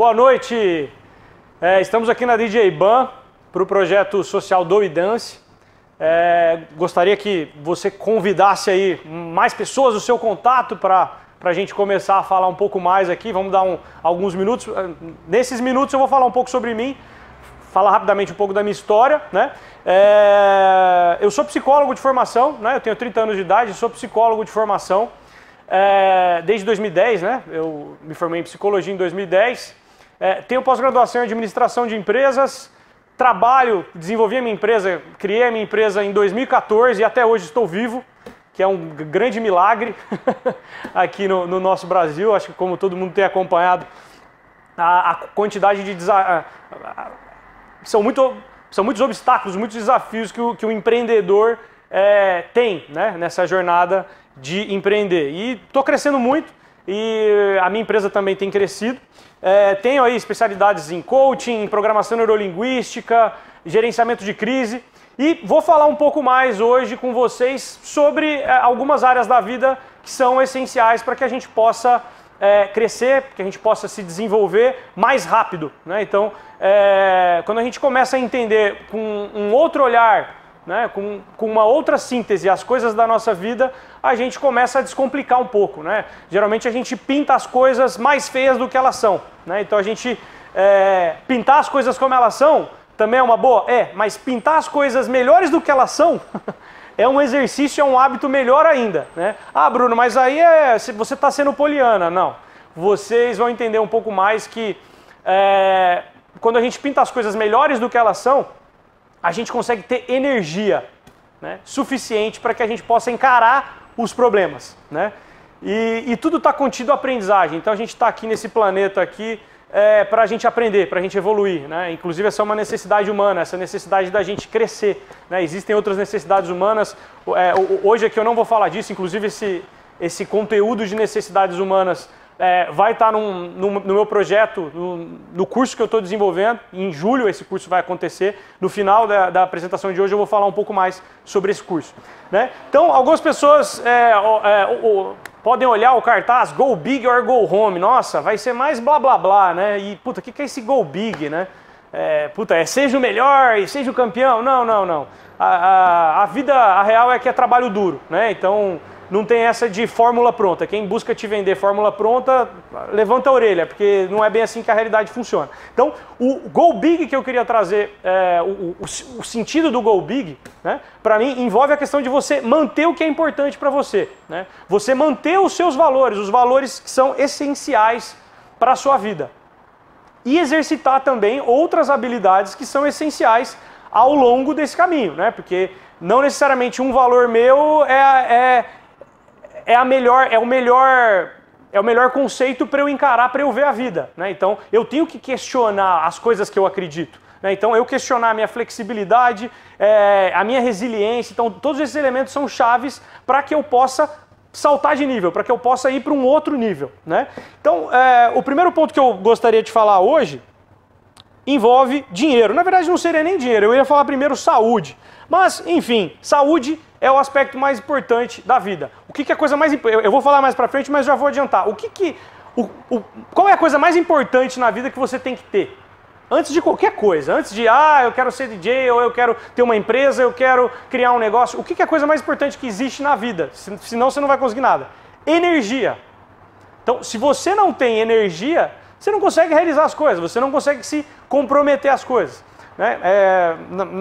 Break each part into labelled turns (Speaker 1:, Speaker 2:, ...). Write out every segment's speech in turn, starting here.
Speaker 1: Boa noite! É, estamos aqui na DJ Ban para o projeto social Do e Dance. É, gostaria que você convidasse aí mais pessoas, o seu contato para para a gente começar a falar um pouco mais aqui. Vamos dar um, alguns minutos. É, nesses minutos eu vou falar um pouco sobre mim, falar rapidamente um pouco da minha história. Né? É, eu sou psicólogo de formação, né? eu tenho 30 anos de idade, sou psicólogo de formação é, desde 2010. Né? Eu me formei em psicologia em 2010. É, tenho pós-graduação em administração de empresas, trabalho, desenvolvi a minha empresa, criei a minha empresa em 2014 e até hoje estou vivo, que é um grande milagre aqui no, no, nosso Brasil. Acho que, como todo mundo tem acompanhado, a, a quantidade de desafios. São, muito, são muitos obstáculos, muitos desafios que o, que o empreendedor é, tem né, nessa jornada de empreender. E estou crescendo muito e a minha empresa também tem crescido. É, tenho aí especialidades em coaching, programação neurolinguística, gerenciamento de crise. E vou falar um pouco mais hoje com vocês sobre é, algumas áreas da vida que são essenciais para que a gente possa é, crescer, que a gente possa se desenvolver mais rápido. Né? Então, é, quando a gente começa a entender com um outro olhar né, com, com uma outra síntese, as coisas da nossa vida, a gente começa a descomplicar um pouco. Né? Geralmente a gente pinta as coisas mais feias do que elas são. Né? Então a gente é, pintar as coisas como elas são também é uma boa? É, mas pintar as coisas melhores do que elas são. é um exercício, é um hábito melhor ainda. Né? Ah, Bruno, mas aí é, você está sendo poliana. Não. Vocês vão entender um pouco mais que é, quando a gente pinta as coisas melhores do que elas são, a gente consegue ter energia né, suficiente para que a gente possa encarar os problemas. Né? E, e tudo está contido à aprendizagem. Então a gente está aqui nesse planeta aqui é, para a gente aprender, para a gente evoluir. Né? Inclusive essa é uma necessidade humana, essa necessidade da gente crescer. Né? Existem outras necessidades humanas. É, hoje aqui eu não vou falar disso, inclusive esse, esse conteúdo de necessidades humanas é, vai estar tá num, num, no meu projeto, no, no curso que eu estou desenvolvendo. Em julho esse curso vai acontecer. No final da, da, apresentação de hoje eu vou falar um pouco mais sobre esse curso. Né? Então, algumas pessoas é, é, podem olhar o cartaz Go Big or Go Home. Nossa, vai ser mais blá blá blá, né? E puta, o que, que é esse Go Big, né? É, puta, é seja o melhor e seja o campeão. Não, não, não. A, a, a vida a real é que é trabalho duro, né? Então não tem essa de fórmula pronta. Quem busca te vender fórmula pronta, levanta a orelha, porque não é bem assim que a realidade funciona. Então, o Go Big que eu queria trazer, é, o, o, o, sentido do Go Big, né, para mim, envolve a questão de você manter o que é importante para você. Né? Você manter os seus valores, os valores que são essenciais para a sua vida. E exercitar também outras habilidades que são essenciais ao longo desse caminho, né? Porque não necessariamente um valor meu é, é é a melhor, é o melhor é o melhor conceito para eu encarar, para eu ver a vida. Né? Então, eu tenho que questionar as coisas que eu acredito. Né? Então, eu questionar a minha flexibilidade, é, a minha resiliência. Então, todos esses elementos são chaves para que eu possa saltar de nível, para que eu possa ir para um outro nível. Né? Então, é, o primeiro ponto que eu gostaria de falar hoje envolve dinheiro. Na verdade, não seria nem dinheiro, eu ia falar primeiro saúde. Mas, enfim, saúde é o aspecto mais importante da vida. O que, que é a coisa mais Eu vou falar mais pra frente, mas já vou adiantar. O que que. O, o, qual é a coisa mais importante na vida que você tem que ter? Antes de qualquer coisa, antes de, ah, eu quero ser DJ, ou eu quero ter uma empresa, eu quero criar um negócio, o que, que é a coisa mais importante que existe na vida? Senão você não vai conseguir nada. Energia. Então, se você não tem energia, você não consegue realizar as coisas, você não consegue se comprometer às coisas. Né? É,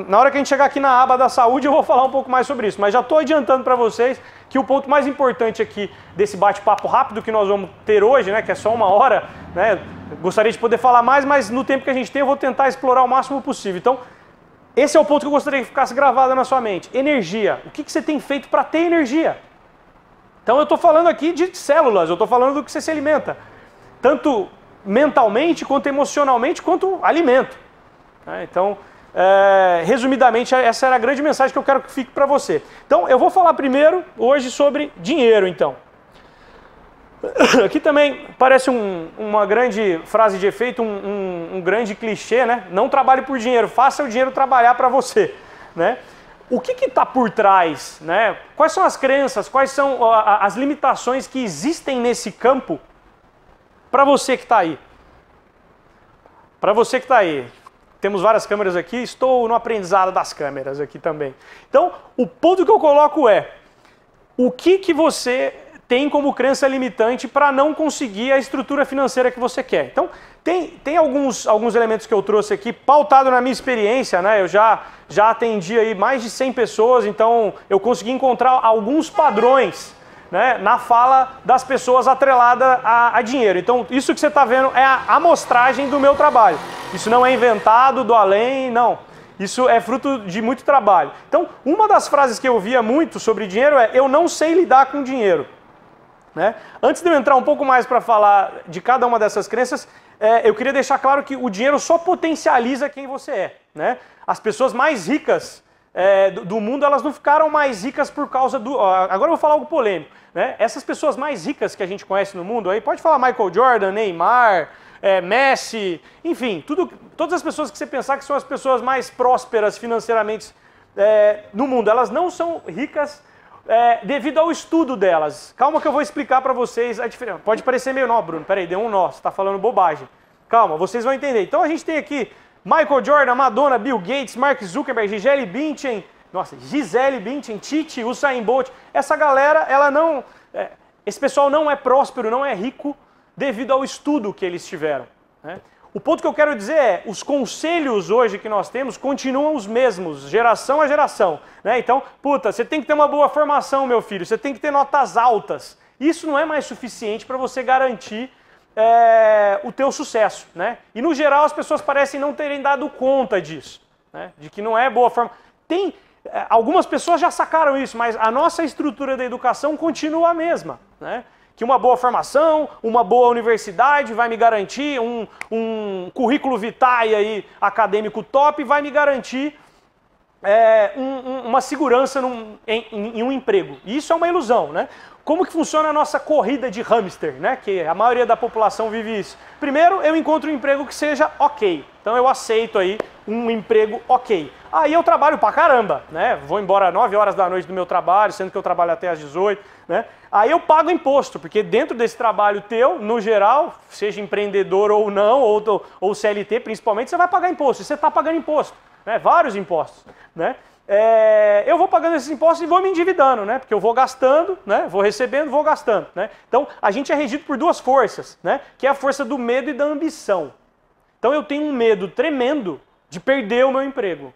Speaker 1: na, hora que a gente chegar aqui na aba da saúde, eu vou falar um pouco mais sobre isso, mas já estou adiantando para vocês que o ponto mais importante aqui desse bate-papo rápido que nós vamos ter hoje, né, que é só uma hora, né, gostaria de poder falar mais, mas no tempo que a gente tem eu vou tentar explorar o máximo possível. Então, esse é o ponto que eu gostaria que ficasse gravado na sua mente. Energia. O que, que você tem feito para ter energia? Então, eu estou falando aqui de células, eu estou falando do que você se alimenta, tanto mentalmente, quanto emocionalmente, quanto alimento. Tá? Então, é, resumidamente, é, essa era a grande mensagem que eu quero que fique para você. Então, eu vou falar primeiro hoje sobre dinheiro, então. Aqui também parece um, uma grande frase de efeito, um, um, um, grande clichê, né? Não trabalhe por dinheiro, faça o dinheiro trabalhar para você, né? O que está por trás, né? Quais são as crenças, quais são as limitações que existem nesse campo para você que está aí? Para você que está aí, temos várias câmeras aqui, estou no aprendizado das câmeras aqui também. Então, o ponto que eu coloco é: o que, que você tem como crença limitante para não conseguir a estrutura financeira que você quer? Então, tem, tem alguns, alguns elementos que eu trouxe aqui, pautado na minha experiência, né? Eu já, já atendi aí mais de 100 pessoas, então eu consegui encontrar alguns padrões né, na fala das pessoas atrelada a, a dinheiro. Então, isso que você está vendo é a amostragem do meu trabalho. Isso não é inventado do além, não. Isso é fruto de muito trabalho. Então, uma das frases que eu ouvia muito sobre dinheiro é: eu não sei lidar com dinheiro. Né? Antes de eu entrar um pouco mais para falar de cada uma dessas crenças, é, eu queria deixar claro que o dinheiro só potencializa quem você é. Né? As pessoas mais ricas é, do, do, mundo, elas não ficaram mais ricas por causa do. Ó, agora eu vou falar algo polêmico. Né? Essas pessoas mais ricas que a gente conhece no mundo, aí pode falar Michael Jordan, Neymar, é, Messi, enfim, tudo, todas as pessoas que você pensar que são as pessoas mais prósperas financeiramente é, no mundo, elas não são ricas é, devido ao estudo delas. Calma que eu vou explicar para vocês a diferença. Pode parecer meio nó, Bruno, peraí, deu um nó, você está falando bobagem. Calma, vocês vão entender. Então a gente tem aqui Michael Jordan, Madonna, Bill Gates, Mark Zuckerberg, Gisele Bündchen, nossa, Gisele Bündchen, Titi, Usain Bolt, essa galera, ela não, é, esse pessoal não é próspero, não é rico devido ao estudo que eles tiveram. Né? O ponto que eu quero dizer é, os conselhos hoje que nós temos continuam os mesmos, geração a geração. Né? Então, puta, você tem que ter uma boa formação, meu filho, você tem que ter notas altas. Isso não é mais suficiente para você garantir é, o teu sucesso. Né? E no geral as pessoas parecem não terem dado conta disso, né? de que não é boa forma. Tem, é, algumas pessoas já sacaram isso, mas a nossa estrutura da educação continua a mesma. Né? Que uma boa formação, uma boa universidade vai me garantir, um, um currículo vitae aí, acadêmico top vai me garantir é, um, um, uma segurança num, em, em, um emprego. E isso é uma ilusão, né? Como que funciona a nossa corrida de hamster, né? Que a maioria da população vive isso. Primeiro, eu encontro um emprego que seja ok. Então eu aceito aí um emprego ok. Aí eu trabalho pra caramba, né? Vou embora às 9 horas da noite do meu trabalho, sendo que eu trabalho até às 18, né? Aí eu pago imposto, porque dentro desse trabalho teu, no geral, seja empreendedor ou não, ou, ou CLT principalmente, você vai pagar imposto. Você está pagando imposto, né? Vários impostos, né? É, eu vou pagando esses impostos e vou me endividando, né? Porque eu vou gastando, né? Vou recebendo, vou gastando, né? Então a gente é regido por duas forças, né? Que é a força do medo e da ambição. Então eu tenho um medo tremendo de perder o meu emprego.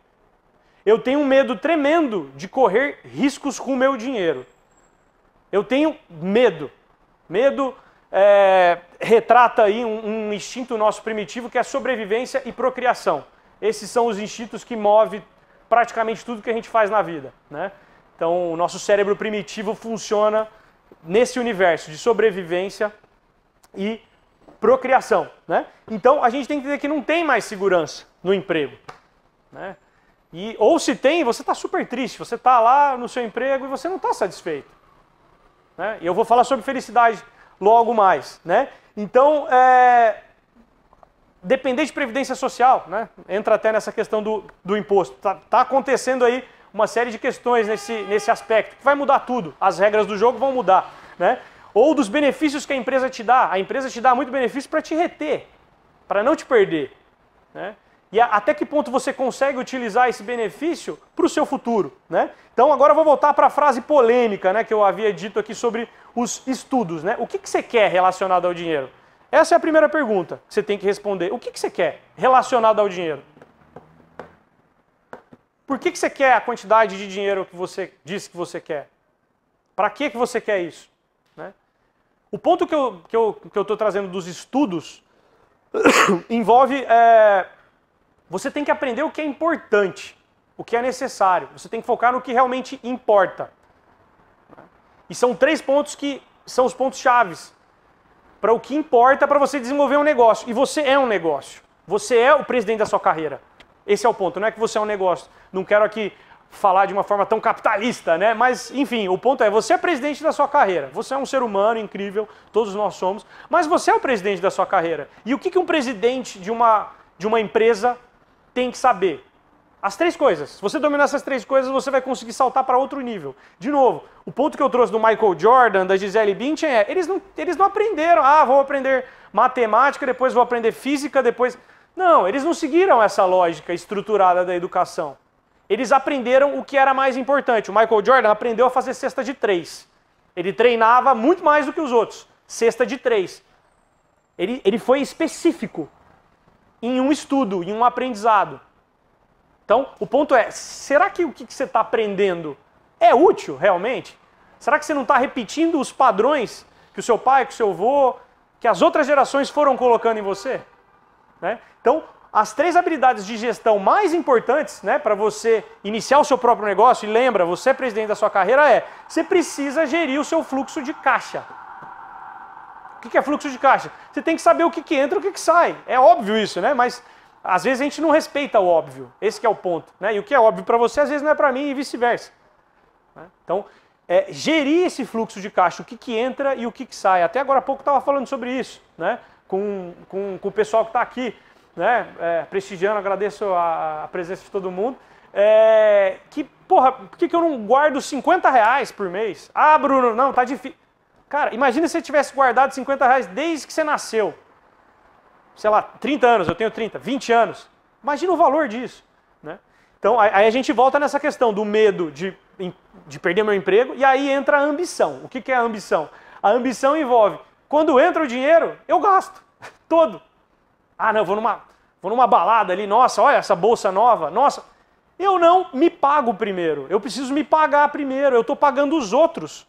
Speaker 1: Eu tenho um medo tremendo de correr riscos com o meu dinheiro. Eu tenho medo. Medo é, retrata aí um, um, instinto nosso primitivo que é sobrevivência e procriação. Esses são os instintos que movem praticamente tudo que a gente faz na vida. Né? Então, o nosso cérebro primitivo funciona nesse universo de sobrevivência e procriação. Né? Então, a gente tem que dizer que não tem mais segurança no emprego. Né? E, ou se tem, você está super triste, você está lá no seu emprego e você não está satisfeito. Né? E eu vou falar sobre felicidade logo mais. Né? Então, é, depender de previdência social, né? entra até nessa questão do, do imposto. Está tá acontecendo aí uma série de questões nesse, nesse aspecto, que vai mudar tudo. As regras do jogo vão mudar. Né? Ou dos benefícios que a empresa te dá. A empresa te dá muito benefício para te reter, para não te perder. Né? e até que ponto você consegue utilizar esse benefício para o seu futuro. Né? Então agora eu vou voltar para a frase polêmica né, que eu havia dito aqui sobre os estudos. Né? O que, que você quer relacionado ao dinheiro? Essa é a primeira pergunta que você tem que responder. O que, que você quer relacionado ao dinheiro? Por que, que você quer a quantidade de dinheiro que você diz que você quer? Para que, que você quer isso? Né? O ponto que eu estou que eu, que eu trazendo dos estudos envolve é, você tem que aprender o que é importante, o que é necessário. Você tem que focar no que realmente importa. E são três pontos que são os pontos chaves para o que importa para você desenvolver um negócio. E você é um negócio. Você é o presidente da sua carreira. Esse é o ponto. Não é que você é um negócio. Não quero aqui falar de uma forma tão capitalista, né? Mas, enfim, o ponto é: você é presidente da sua carreira. Você é um ser humano incrível, todos nós somos. Mas você é o presidente da sua carreira. E o que, que um presidente de uma, de uma empresa tem que saber? As três coisas. Se você dominar essas três coisas, você vai conseguir saltar para outro nível. De novo, o ponto que eu trouxe do Michael Jordan, da Gisele Bündchen é, eles não, eles não aprenderam, ah, vou aprender matemática, depois vou aprender física, depois... Não, eles não seguiram essa lógica estruturada da educação. Eles aprenderam o que era mais importante. O Michael Jordan aprendeu a fazer cesta de três. Ele treinava muito mais do que os outros. Cesta de três. Ele, ele foi específico em um estudo, em um aprendizado. Então, o ponto é: será que o que você está aprendendo é útil realmente? Será que você não está repetindo os padrões que o seu pai, que o seu avô, que as outras gerações foram colocando em você? Né? Então, as três habilidades de gestão mais importantes né, para você iniciar o seu próprio negócio, e lembra, você é presidente da sua carreira, é você precisa gerir o seu fluxo de caixa. O que é fluxo de caixa? Você tem que saber o que, que entra e o que, que sai. É óbvio isso, né? Mas às vezes a gente não respeita o óbvio. Esse é o ponto. Né? E o que é óbvio para você, às vezes não é para mim e vice-versa. Né? Então, é, gerir esse fluxo de caixa, o que, que entra e o que, que sai. Até agora há pouco estava falando sobre isso, né? com, com, com o pessoal que está aqui, né? É, prestigiando, agradeço a, a, presença de todo mundo. É, que, porra, por que, que eu não guardo 50 reais por mês? Ah, Bruno, não, tá difícil. Cara, imagina se você tivesse guardado 50 reais desde que você nasceu. Sei lá, 30 anos, eu tenho 30, 20 anos. Imagina o valor disso. Né? Então, aí a gente volta nessa questão do medo de, de perder meu emprego, e aí entra a ambição. O que, que é a ambição? A ambição envolve, quando entra o dinheiro, eu gasto todo. Ah, não, vou numa, vou numa balada ali, nossa, olha essa bolsa nova, nossa. Eu não me pago primeiro, eu preciso me pagar primeiro, eu estou pagando os outros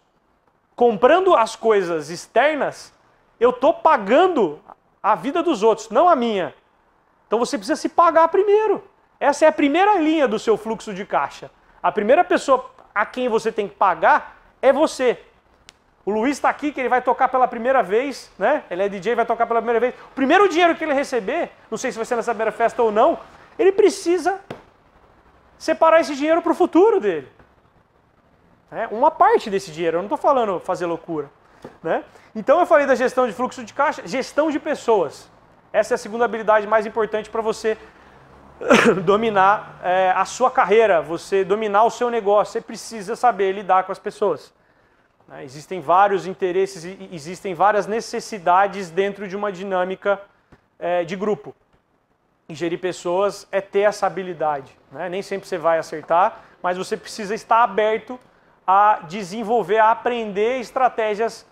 Speaker 1: comprando as coisas externas, eu estou pagando a vida dos outros, não a minha. Então você precisa se pagar primeiro. Essa é a primeira linha do seu fluxo de caixa. A primeira pessoa a quem você tem que pagar é você. O Luiz está aqui, que ele vai tocar pela primeira vez, né? Ele é DJ, vai tocar pela primeira vez. O primeiro dinheiro que ele receber, não sei se vai ser nessa primeira festa ou não, ele precisa separar esse dinheiro para o futuro dele. Né? Uma parte desse dinheiro, eu não estou falando fazer loucura. Né? Então eu falei da gestão de fluxo de caixa, gestão de pessoas. Essa é a segunda habilidade mais importante para você dominar é, a sua carreira, você dominar o seu negócio. Você precisa saber lidar com as pessoas. Né? Existem vários interesses, existem várias necessidades dentro de uma dinâmica é, de grupo. E gerir pessoas é ter essa habilidade. Né? Nem sempre você vai acertar, mas você precisa estar aberto a desenvolver, a aprender estratégias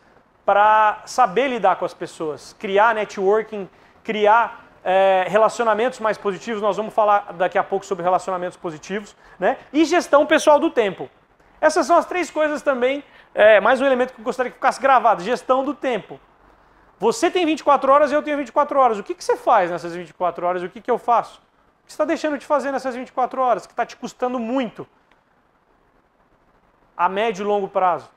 Speaker 1: para saber lidar com as pessoas, criar networking, criar é, relacionamentos mais positivos. Nós vamos falar daqui a pouco sobre relacionamentos positivos, né? E gestão pessoal do tempo. Essas são as três coisas também. É, mais um elemento que eu gostaria que ficasse gravado: gestão do tempo. Você tem 24 horas, eu tenho 24 horas. O que, que você faz nessas 24 horas? O que, que eu faço? O que você está deixando de fazer nessas 24 horas? Que está te custando muito a médio e longo prazo.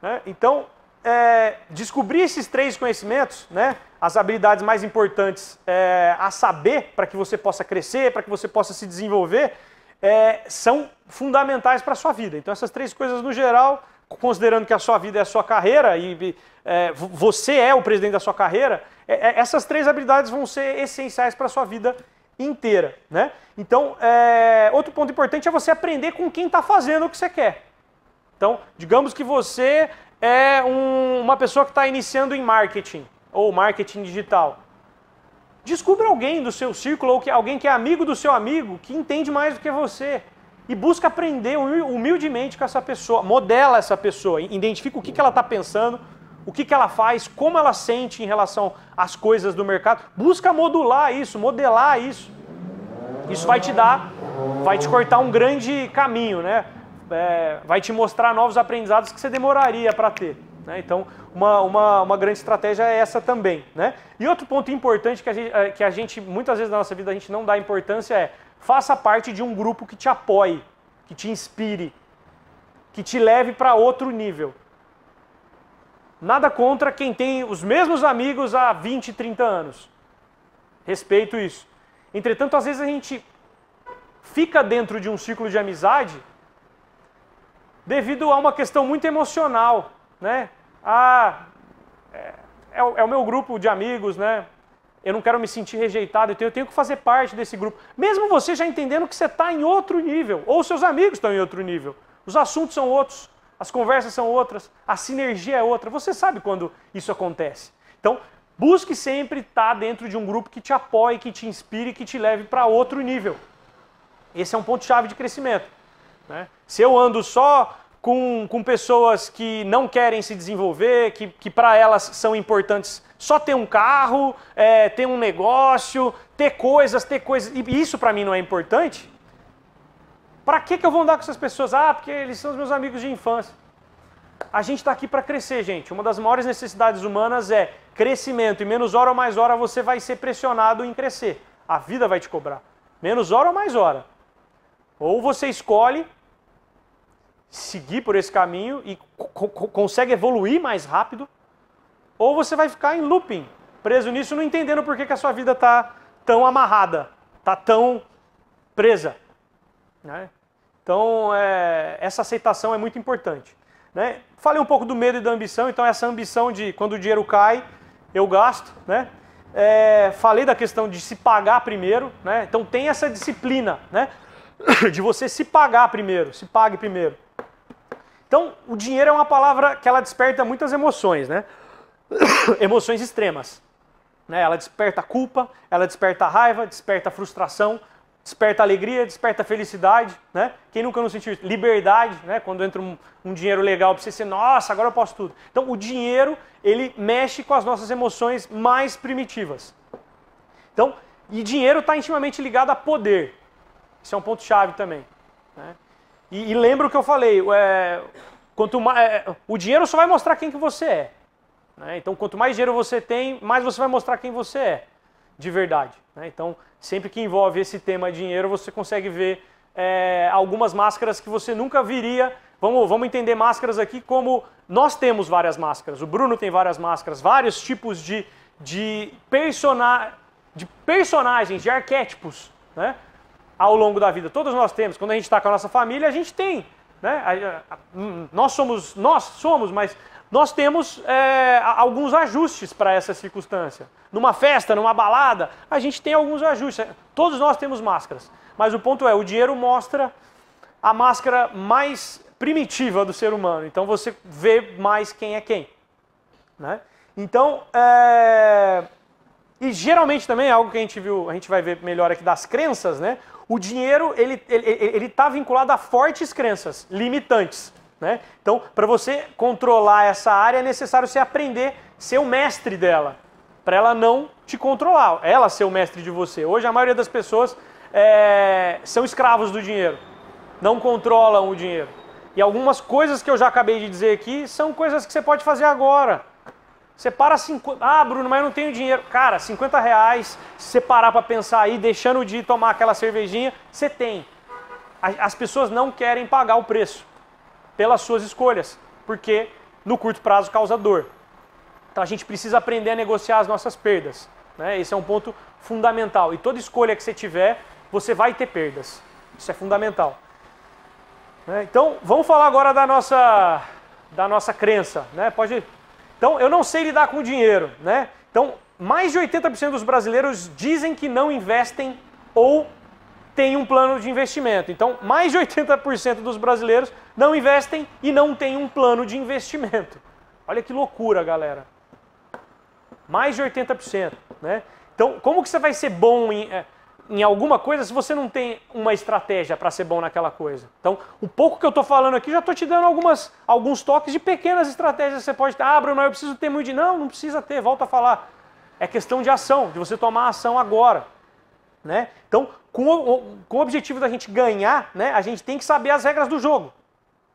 Speaker 1: Né? Então, é, descobrir esses três conhecimentos, né, as habilidades mais importantes é, a saber para que você possa crescer, para que você possa se desenvolver, é, são fundamentais para a sua vida. Então, essas três coisas, no geral, considerando que a sua vida é a sua carreira e é, você é o presidente da sua carreira, é, é, essas três habilidades vão ser essenciais para a sua vida inteira, né? Então, é, outro ponto importante é você aprender com quem está fazendo o que você quer. Então, digamos que você é um, uma pessoa que está iniciando em marketing ou marketing digital. Descubra alguém do seu círculo ou que, alguém que é amigo do seu amigo que entende mais do que você e busca aprender humildemente com essa pessoa, modela essa pessoa, identifica o que, que ela está pensando, o que, que ela faz, como ela sente em relação às coisas do mercado. Busca modular isso, modelar isso. Isso vai te dar, vai te cortar um grande caminho, né? É, vai te mostrar novos aprendizados que você demoraria para ter. Né? Então, uma, uma, uma, grande estratégia é essa também. Né? E outro ponto importante que a, gente, é, que a gente, muitas vezes na nossa vida, a gente não dá importância é faça parte de um grupo que te apoie, que te inspire, que te leve para outro nível. Nada contra quem tem os mesmos amigos há 20, 30 anos. Respeito isso. Entretanto, às vezes a gente fica dentro de um ciclo de amizade devido a uma questão muito emocional, né? Ah, é, é, o é meu grupo de amigos, né? Eu não quero me sentir rejeitado, eu tenho, eu tenho que fazer parte desse grupo. Mesmo você já entendendo que você está em outro nível, ou seus amigos estão em outro nível, os assuntos são outros as conversas são outras, a sinergia é outra. Você sabe quando isso acontece. Então, busque sempre estar dentro de um grupo que te apoie, que te inspire, que te leve para outro nível. Esse é um ponto-chave de crescimento. Né? Se eu ando só com, com pessoas que não querem se desenvolver, que, que para elas são importantes só ter um carro, é, ter um negócio, ter coisas, ter coisas. E isso para mim não é importante. Para que, que eu vou andar com essas pessoas? Ah, porque eles são os meus amigos de infância. A gente está aqui para crescer, gente. Uma das maiores necessidades humanas é crescimento. E menos hora ou mais hora você vai ser pressionado em crescer. A vida vai te cobrar. Menos hora ou mais hora. Ou você escolhe seguir por esse caminho e co consegue evoluir mais rápido, ou você vai ficar em looping, preso nisso, não entendendo por que, que a sua vida está tão amarrada, está tão presa. Né? Então, é, essa aceitação é muito importante. Né? Falei um pouco do medo e da ambição, então essa ambição de quando o dinheiro cai, eu gasto. Né? É, falei da questão de se pagar primeiro, né? então tem essa disciplina né? de você se pagar primeiro, se pague primeiro. Então, o dinheiro é uma palavra que ela desperta muitas emoções, né? emoções extremas. Né? Ela desperta culpa, ela desperta raiva, desperta frustração, desperta alegria, desperta felicidade, né? Quem nunca não sentiu liberdade, né? Quando entra um, um dinheiro legal para você, ser, nossa, agora eu posso tudo. Então, o dinheiro, ele mexe com as nossas emoções mais primitivas. Então, e dinheiro está intimamente ligado a poder. Isso é um ponto-chave também. Né? E, e lembra o que eu falei, é, quanto mais, é, o dinheiro só vai mostrar quem que você é. Né? Então, quanto mais dinheiro você tem, mais você vai mostrar quem você é de verdade. Né? Então, sempre que envolve esse tema dinheiro, você consegue ver é, algumas máscaras que você nunca viria. Vamos, vamos entender máscaras aqui como nós temos várias máscaras, o Bruno tem várias máscaras, vários tipos de, de, persona, de personagens, de arquétipos né? ao longo da vida. Todos nós temos. Quando a gente está com a nossa família, a gente tem. Né? Nós somos, nós somos, mas nós temos é, alguns ajustes para essa circunstância. Numa festa, numa balada, a gente tem alguns ajustes. Todos nós temos máscaras. Mas o ponto é, o dinheiro mostra a máscara mais primitiva do ser humano. Então você vê mais quem é quem. Né? Então, é... e geralmente também é algo que a gente viu, a gente vai ver melhor aqui das crenças, né? O dinheiro ele ele ele está vinculado a fortes crenças limitantes. Né? Então, para você controlar essa área, é necessário você aprender ser o mestre dela, para ela não te controlar, ela ser o mestre de você. Hoje, a maioria das pessoas é, são escravos do dinheiro, não controlam o dinheiro. E algumas coisas que eu já acabei de dizer aqui são coisas que você pode fazer agora. Você para 50. Ah, Bruno, mas eu não tenho dinheiro. Cara, 50 reais, se você parar para pensar aí, deixando de tomar aquela cervejinha, você tem. As pessoas não querem pagar o preço pelas suas escolhas, porque no curto prazo causa dor. Então a gente precisa aprender a negociar as nossas perdas. Né? Esse é um ponto fundamental. E toda escolha que você tiver, você vai ter perdas. Isso é fundamental. Né? Então vamos falar agora da nossa, da nossa crença. Né? Pode... Então eu não sei lidar com dinheiro. Né? Então mais de 80% dos brasileiros dizem que não investem ou tem um plano de investimento. Então, mais de 80% dos brasileiros não investem e não têm um plano de investimento. Olha que loucura, galera. Mais de 80%, né? Então, como que você vai ser bom em, é, em alguma coisa se você não tem uma estratégia para ser bom naquela coisa? Então, o pouco que eu estou falando aqui, já estou te dando algumas, alguns toques de pequenas estratégias você pode ter. Ah, Bruno, eu preciso ter muito de... Não, não precisa ter, volta a falar. É questão de ação, de você tomar ação agora. Né? Então, com o, com o objetivo da gente ganhar, né, a gente tem que saber as regras do jogo.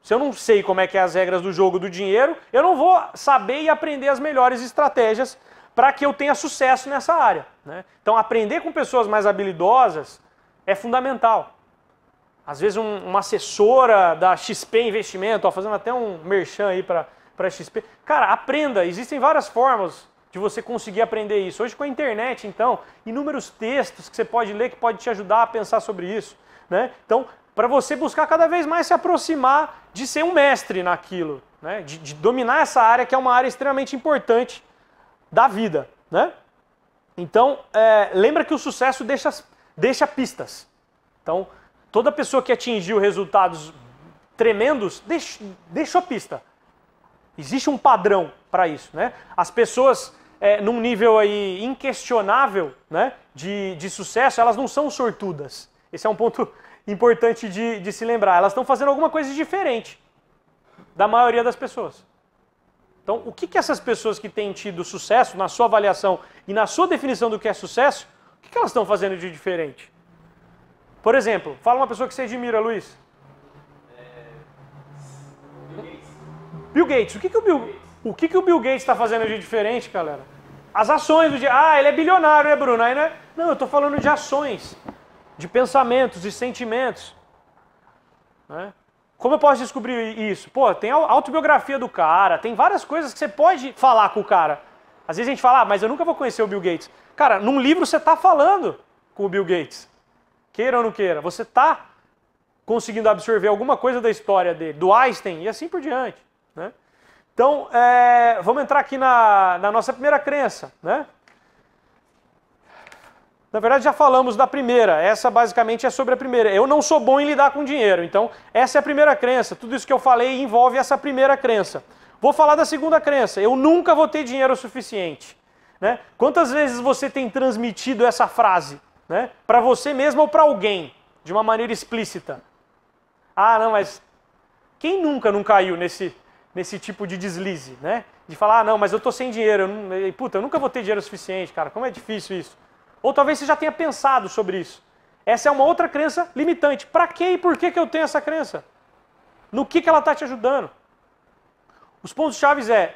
Speaker 1: Se eu não sei como é que é as regras do jogo do dinheiro, eu não vou saber e aprender as melhores estratégias para que eu tenha sucesso nessa área. Né? Então, aprender com pessoas mais habilidosas é fundamental. Às vezes, um, uma assessora da XP Investimento, ó, fazendo até um merchan aí para XP. Cara, aprenda. Existem várias formas de você conseguir aprender isso. Hoje com a internet, então, inúmeros textos que você pode ler que pode te ajudar a pensar sobre isso. Né? Então, para você buscar cada vez mais se aproximar de ser um mestre naquilo, né? de, de dominar essa área que é uma área extremamente importante da vida. Né? Então, é, lembra que o sucesso deixa, deixa pistas. Então, toda pessoa que atingiu resultados tremendos deixou, deixa pista. Existe um padrão para isso. Né? As pessoas é, num nível aí inquestionável né, de, de sucesso, elas não são sortudas. Esse é um ponto importante de, de se lembrar. Elas estão fazendo alguma coisa diferente da maioria das pessoas. Então, o que, que essas pessoas que têm tido sucesso na sua avaliação e na sua definição do que é sucesso, o que, que elas estão fazendo de diferente? Por exemplo, fala uma pessoa que você admira, Luiz. É... Bill Gates. Bill Gates. O que, que o Bill... O que, que o Bill Gates está fazendo de diferente, galera? As ações do dia. Ah, ele é bilionário, né, Bruno? Aí, né? Não, eu estou falando de ações, de pensamentos, de sentimentos. Né? Como eu posso descobrir isso? Pô, tem a autobiografia do cara, tem várias coisas que você pode falar com o cara. Às vezes a gente fala, ah, mas eu nunca vou conhecer o Bill Gates. Cara, num livro você está falando com o Bill Gates. Queira ou não queira, você está conseguindo absorver alguma coisa da história dele, do Einstein e assim por diante. Né? Então, é, vamos entrar aqui na, na nossa primeira crença, né? Na verdade, já falamos da primeira. Essa basicamente é sobre a primeira. Eu não sou bom em lidar com dinheiro. Então, essa é a primeira crença. Tudo isso que eu falei envolve essa primeira crença. Vou falar da segunda crença. Eu nunca vou ter dinheiro suficiente. Né? Quantas vezes você tem transmitido essa frase né? para você mesmo ou para alguém de uma maneira explícita? Ah, não, mas quem nunca não caiu nesse nesse tipo de deslize, né? De falar, ah, não, mas eu tô sem dinheiro, eu não, puta, eu nunca vou ter dinheiro suficiente, cara, como é difícil isso. Ou talvez você já tenha pensado sobre isso. Essa é uma outra crença limitante. Para que e por que, que eu tenho essa crença? No que, que ela está te ajudando? Os pontos chaves é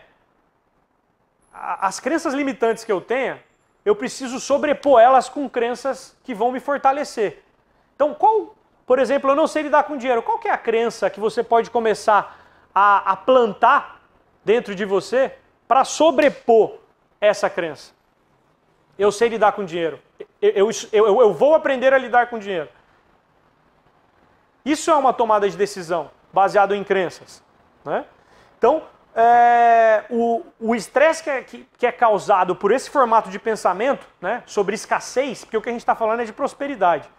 Speaker 1: as crenças limitantes que eu tenha, eu preciso sobrepor elas com crenças que vão me fortalecer. Então, qual, por exemplo, eu não sei lidar com dinheiro. Qual que é a crença que você pode começar a, a plantar dentro de você para sobrepor essa crença. Eu sei lidar com dinheiro. Eu, eu, eu, eu vou aprender a lidar com dinheiro. Isso é uma tomada de decisão baseado em crenças. Né? Então, é, o estresse que, é, que, que, é causado por esse formato de pensamento né, sobre escassez, porque o que a gente está falando é de prosperidade,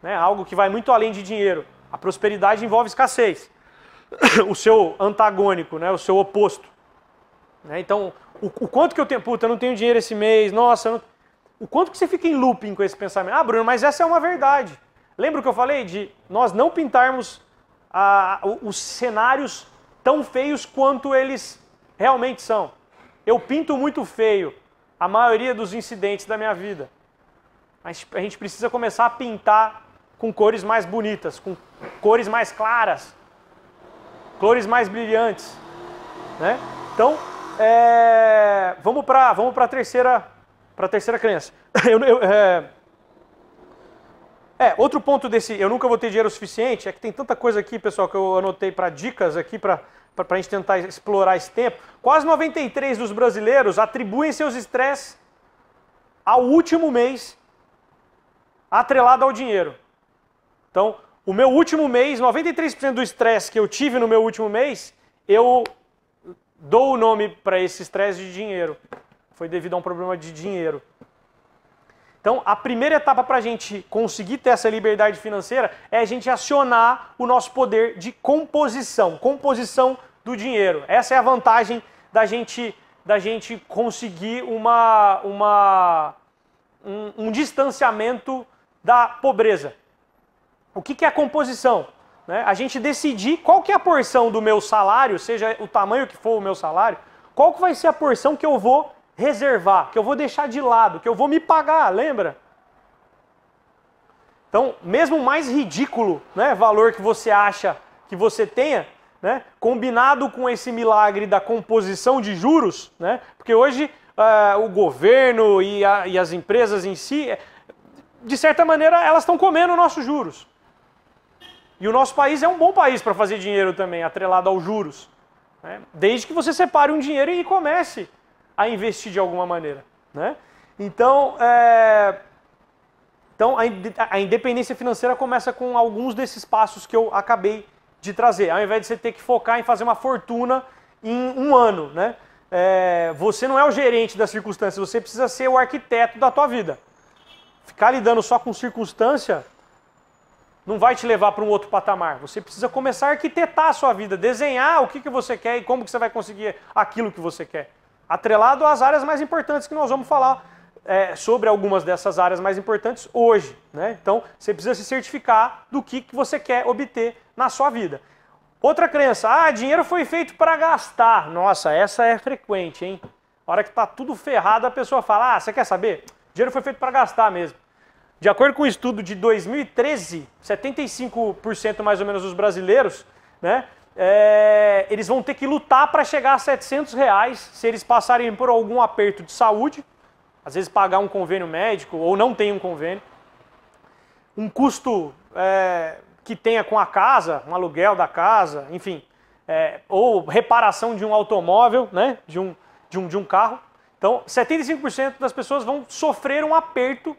Speaker 1: né, algo que vai muito além de dinheiro. A prosperidade envolve escassez. o seu antagônico, né? o seu oposto. Né? Então, o, o, quanto que eu tenho, puta, eu não tenho dinheiro esse mês, nossa, não... o quanto que você fica em looping com esse pensamento? Ah, Bruno, mas essa é uma verdade. Lembra que eu falei de nós não pintarmos ah, os cenários tão feios quanto eles realmente são? Eu pinto muito feio a maioria dos incidentes da minha vida. Mas a gente precisa começar a pintar com cores mais bonitas, com cores mais claras cores mais brilhantes. Né? Então, é, vamos para vamos a terceira, terceira crença. Eu, eu, é, é, outro ponto desse eu nunca vou ter dinheiro suficiente é que tem tanta coisa aqui, pessoal, que eu anotei para dicas aqui para a gente tentar explorar esse tempo. Quase 93 dos brasileiros atribuem seus estresses ao último mês atrelado ao dinheiro. Então, o meu último mês, 93% do estresse que eu tive no meu último mês, eu dou o nome para esse estresse de dinheiro. Foi devido a um problema de dinheiro. Então, a primeira etapa para a gente conseguir ter essa liberdade financeira é a gente acionar o nosso poder de composição, composição do dinheiro. Essa é a vantagem da gente, da gente conseguir uma, uma, um, um distanciamento da pobreza. O que, que é a composição? Né? A gente decidir qual que é a porção do meu salário, seja o tamanho que for o meu salário, qual que vai ser a porção que eu vou reservar, que eu vou deixar de lado, que eu vou me pagar, lembra? Então, mesmo o mais ridículo né, valor que você acha que você tenha, né, combinado com esse milagre da composição de juros, né, porque hoje uh, o governo e, a, e, as empresas em si, eh, de certa maneira, elas estão comendo nossos juros. E o nosso país é um bom país para fazer dinheiro também, atrelado aos juros. Né? Desde que você separe um dinheiro e comece a investir de alguma maneira. Né? Então, é... então a independência financeira começa com alguns desses passos que eu acabei de trazer. Ao invés de você ter que focar em fazer uma fortuna em um ano, né? É, você não é o gerente das circunstâncias, você precisa ser o arquiteto da tua vida. Ficar lidando só com circunstância não vai te levar para um outro patamar. Você precisa começar a arquitetar a sua vida, desenhar o que, que você quer e como que você vai conseguir aquilo que você quer. Atrelado às áreas mais importantes que nós vamos falar é, sobre algumas dessas áreas mais importantes hoje. Né? Então, você precisa se certificar do que, que você quer obter na sua vida. Outra crença, ah, dinheiro foi feito para gastar. Nossa, essa é frequente, hein? A hora que tá tudo ferrado, a pessoa fala, ah, você quer saber? Dinheiro foi feito para gastar mesmo. De acordo com um estudo de 2013, 75% mais ou menos dos brasileiros, né, é, eles vão ter que lutar para chegar a 700 reais se eles passarem por algum aperto de saúde, às vezes pagar um convênio médico ou não tem um convênio, um custo é, que tenha com a casa, um aluguel da casa, enfim, é, ou reparação de um automóvel, né, de, um, de, um, de um carro. Então, 75% das pessoas vão sofrer um aperto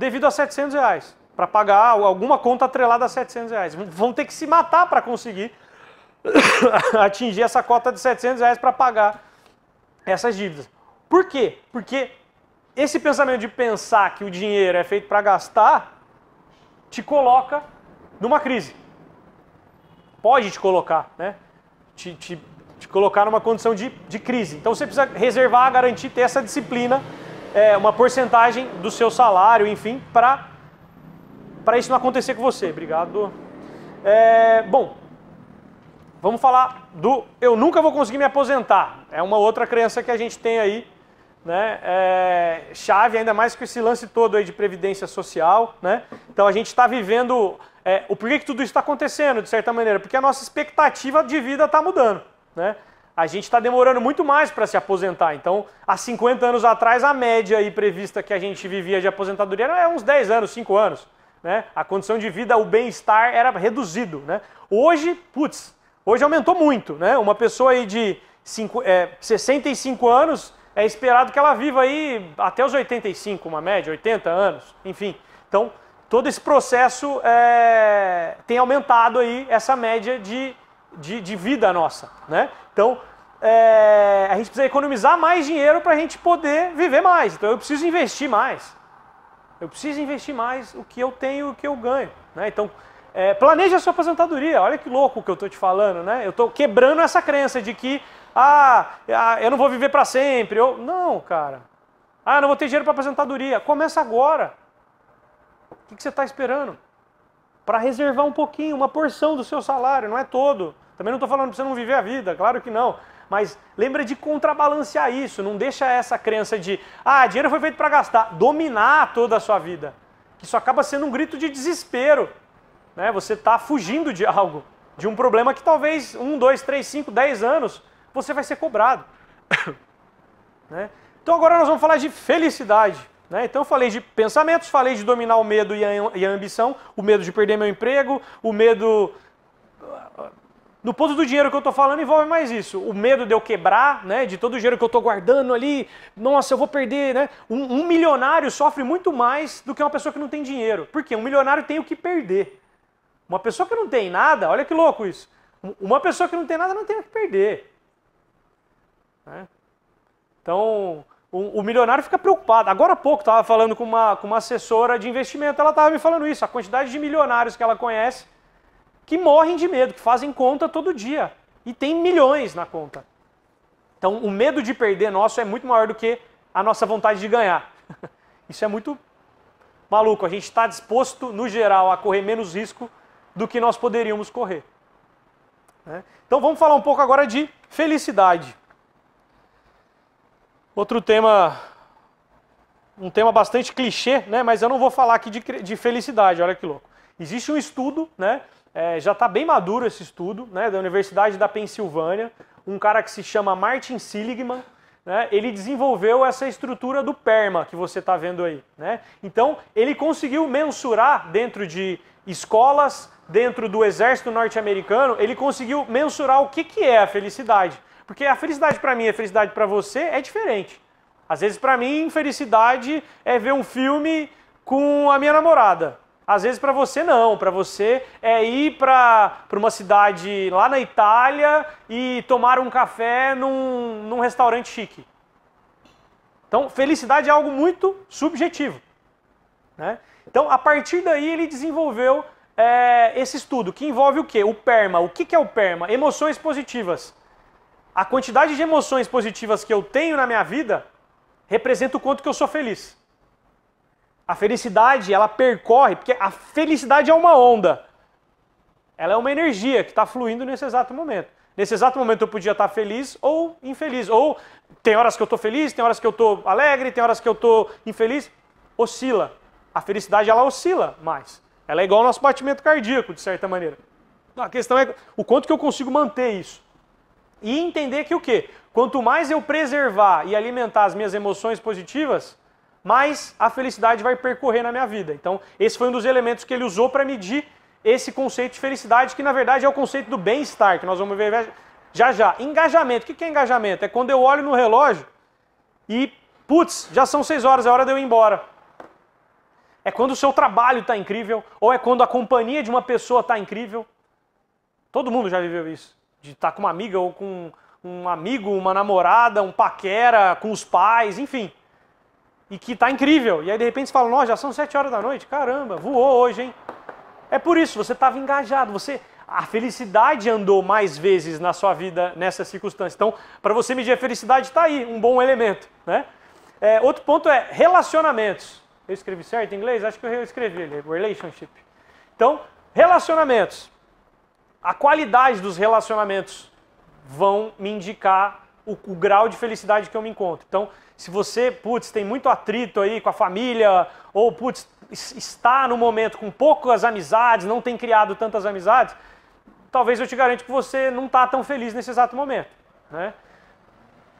Speaker 1: devido a 700 reais, para pagar alguma conta atrelada a 700 reais. Vão ter que se matar para conseguir atingir essa cota de 700 reais para pagar essas dívidas. Por quê? Porque esse pensamento de pensar que o dinheiro é feito para gastar te coloca numa crise. Pode te colocar, né? Te, te, te colocar numa condição de, de crise. Então você precisa reservar, garantir, ter essa disciplina é, uma porcentagem do seu salário, enfim, para isso não acontecer com você. Obrigado. É, bom, vamos falar do eu nunca vou conseguir me aposentar. É uma outra crença que a gente tem aí, né? É, chave, ainda mais com esse lance todo aí de previdência social, né? Então a gente está vivendo. É, o porquê que tudo isso está acontecendo, de certa maneira? Porque a nossa expectativa de vida está mudando, né? a gente está demorando muito mais para se aposentar. Então, há 50 anos atrás, a média aí prevista que a gente vivia de aposentadoria era uns 10 anos, 5 anos. Né? A condição de vida, o bem-estar era reduzido. Né? Hoje, putz, hoje aumentou muito. Né? Uma pessoa aí de é, 65 anos, é esperado que ela viva aí até os 85, uma média, 80 anos, enfim. Então, todo esse processo é, tem aumentado aí essa média de, de, de vida nossa. Né? Então, é, a gente precisa economizar mais dinheiro para a gente poder viver mais. Então eu preciso investir mais. Eu preciso investir mais o que eu tenho e o que eu ganho. Né? Então, é, a sua aposentadoria. Olha que louco que eu estou te falando, né? Eu estou quebrando essa crença de que ah, ah eu não vou viver para sempre. Eu... Não, cara. Ah, eu não vou ter dinheiro para aposentadoria. Começa agora. O que você está esperando? Para reservar um pouquinho, uma porção do seu salário, não é todo. Também não estou falando para você não viver a vida, claro que não. Mas lembra de contrabalancear isso, não deixa essa crença de, ah, dinheiro foi feito para gastar, dominar toda a sua vida. Isso acaba sendo um grito de desespero. Né? Você está fugindo de algo, de um problema que talvez um, dois, três, cinco, dez anos você vai ser cobrado. né? Então agora nós vamos falar de felicidade. Né? Então eu falei de pensamentos, falei de dominar o medo e a, e a ambição, o medo de perder meu emprego, o medo no ponto do dinheiro que eu estou falando, envolve mais isso. O medo de eu quebrar, né? De todo o dinheiro que eu estou guardando ali. Nossa, eu vou perder, né? Um, um, milionário sofre muito mais do que uma pessoa que não tem dinheiro. Por quê? Um milionário tem o que perder. Uma pessoa que não tem nada, olha que louco isso. Uma pessoa que não tem nada não tem o que perder. Né? Então, o, o, milionário fica preocupado. Agora há pouco estava falando com uma, com uma assessora de investimento, ela estava me falando isso. A quantidade de milionários que ela conhece que morrem de medo, que fazem conta todo dia e tem milhões na conta. Então, o medo de perder nosso é muito maior do que a nossa vontade de ganhar. Isso é muito maluco. A gente está disposto, no geral, a correr menos risco do que nós poderíamos correr. Né? Então, vamos falar um pouco agora de felicidade. Outro tema, um tema bastante clichê, né? mas eu não vou falar aqui de, de felicidade, olha que louco. Existe um estudo né, é, já está bem maduro esse estudo, né, da Universidade da Pensilvânia, um cara que se chama Martin Seligman, né, ele desenvolveu essa estrutura do PERMA que você está vendo aí. Né? Então, ele conseguiu mensurar dentro de escolas, dentro do exército norte-americano, ele conseguiu mensurar o que, que é a felicidade. Porque a felicidade para mim e a felicidade para você é diferente. Às vezes, para mim, felicidade é ver um filme com a minha namorada. Às vezes para você não, para você é ir para uma cidade lá na Itália e tomar um café num, num restaurante chique. Então, felicidade é algo muito subjetivo. Né? Então, a partir daí, ele desenvolveu é, esse estudo, que envolve o quê? O PERMA. O que, que é o PERMA? Emoções positivas. A quantidade de emoções positivas que eu tenho na minha vida representa o quanto que eu sou feliz. A felicidade, ela percorre, porque a felicidade é uma onda. Ela é uma energia que está fluindo nesse exato momento. Nesse exato momento eu podia estar tá feliz ou infeliz. Ou tem horas que eu estou feliz, tem horas que eu estou alegre, tem horas que eu estou infeliz. Oscila. A felicidade, ela oscila mais. Ela é igual ao nosso batimento cardíaco, de certa maneira. A questão é o quanto que eu consigo manter isso. E entender que o quê? Quanto mais eu preservar e alimentar as minhas emoções positivas, mais a felicidade vai percorrer na minha vida. Então, esse foi um dos elementos que ele usou para medir esse conceito de felicidade, que na verdade é o conceito do bem-estar, que nós vamos ver já já. Engajamento. O que é engajamento? É quando eu olho no relógio e, putz, já são seis horas, é hora de eu ir embora. É quando o seu trabalho está incrível, ou é quando a companhia de uma pessoa está incrível. Todo mundo já viveu isso. De estar tá com uma amiga ou com um amigo, uma namorada, um paquera, com os pais, enfim e que está incrível. E aí de repente você fala, nossa, já são sete horas da noite, caramba, voou hoje, hein? É por isso, você estava engajado, você a felicidade andou mais vezes na sua vida nessa circunstância. Então, para você medir a felicidade, está aí um bom elemento. Né? É, outro ponto é relacionamentos. Eu escrevi certo em inglês? Acho que eu escrevi ele, relationship. Então, relacionamentos. A qualidade dos relacionamentos vão me indicar o, o, grau de felicidade que eu me encontro. Então, se você, putz, tem muito atrito aí com a família, ou, putz, está no momento com poucas amizades, não tem criado tantas amizades, talvez eu te garanto que você não está tão feliz nesse exato momento. Né?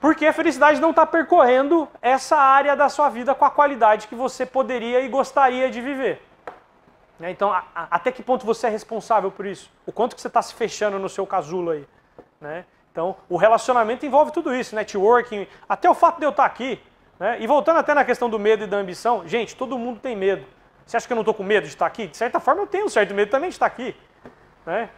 Speaker 1: Porque a felicidade não está percorrendo essa área da sua vida com a qualidade que você poderia e gostaria de viver. Né? Então, a, a, até que ponto você é responsável por isso? O quanto que você está se fechando no seu casulo aí? Né? Então, o relacionamento envolve tudo isso, networking, até o fato de eu estar aqui. Né? E voltando até na questão do medo e da ambição, gente, todo mundo tem medo. Você acha que eu não estou com medo de estar aqui? De certa forma, eu tenho um certo medo também de estar aqui. Né?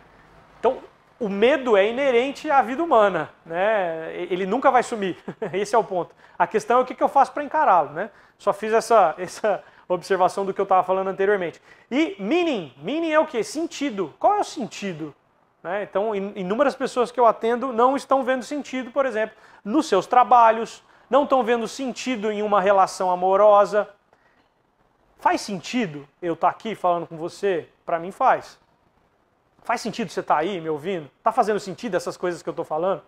Speaker 1: Então, o medo é inerente à vida humana. Né? Ele nunca vai sumir. Esse é o ponto. A questão é o que eu faço para encará-lo. Né? Só fiz essa, essa observação do que eu estava falando anteriormente. E meaning. Meaning é o quê? Sentido. Qual é o sentido né? Então, inúmeras pessoas que eu atendo não estão vendo sentido, por exemplo, nos seus trabalhos, não estão vendo sentido em uma relação amorosa. Faz sentido eu estar tá aqui falando com você? Para mim faz. Faz sentido você estar tá aí me ouvindo? Tá fazendo sentido essas coisas que eu estou falando?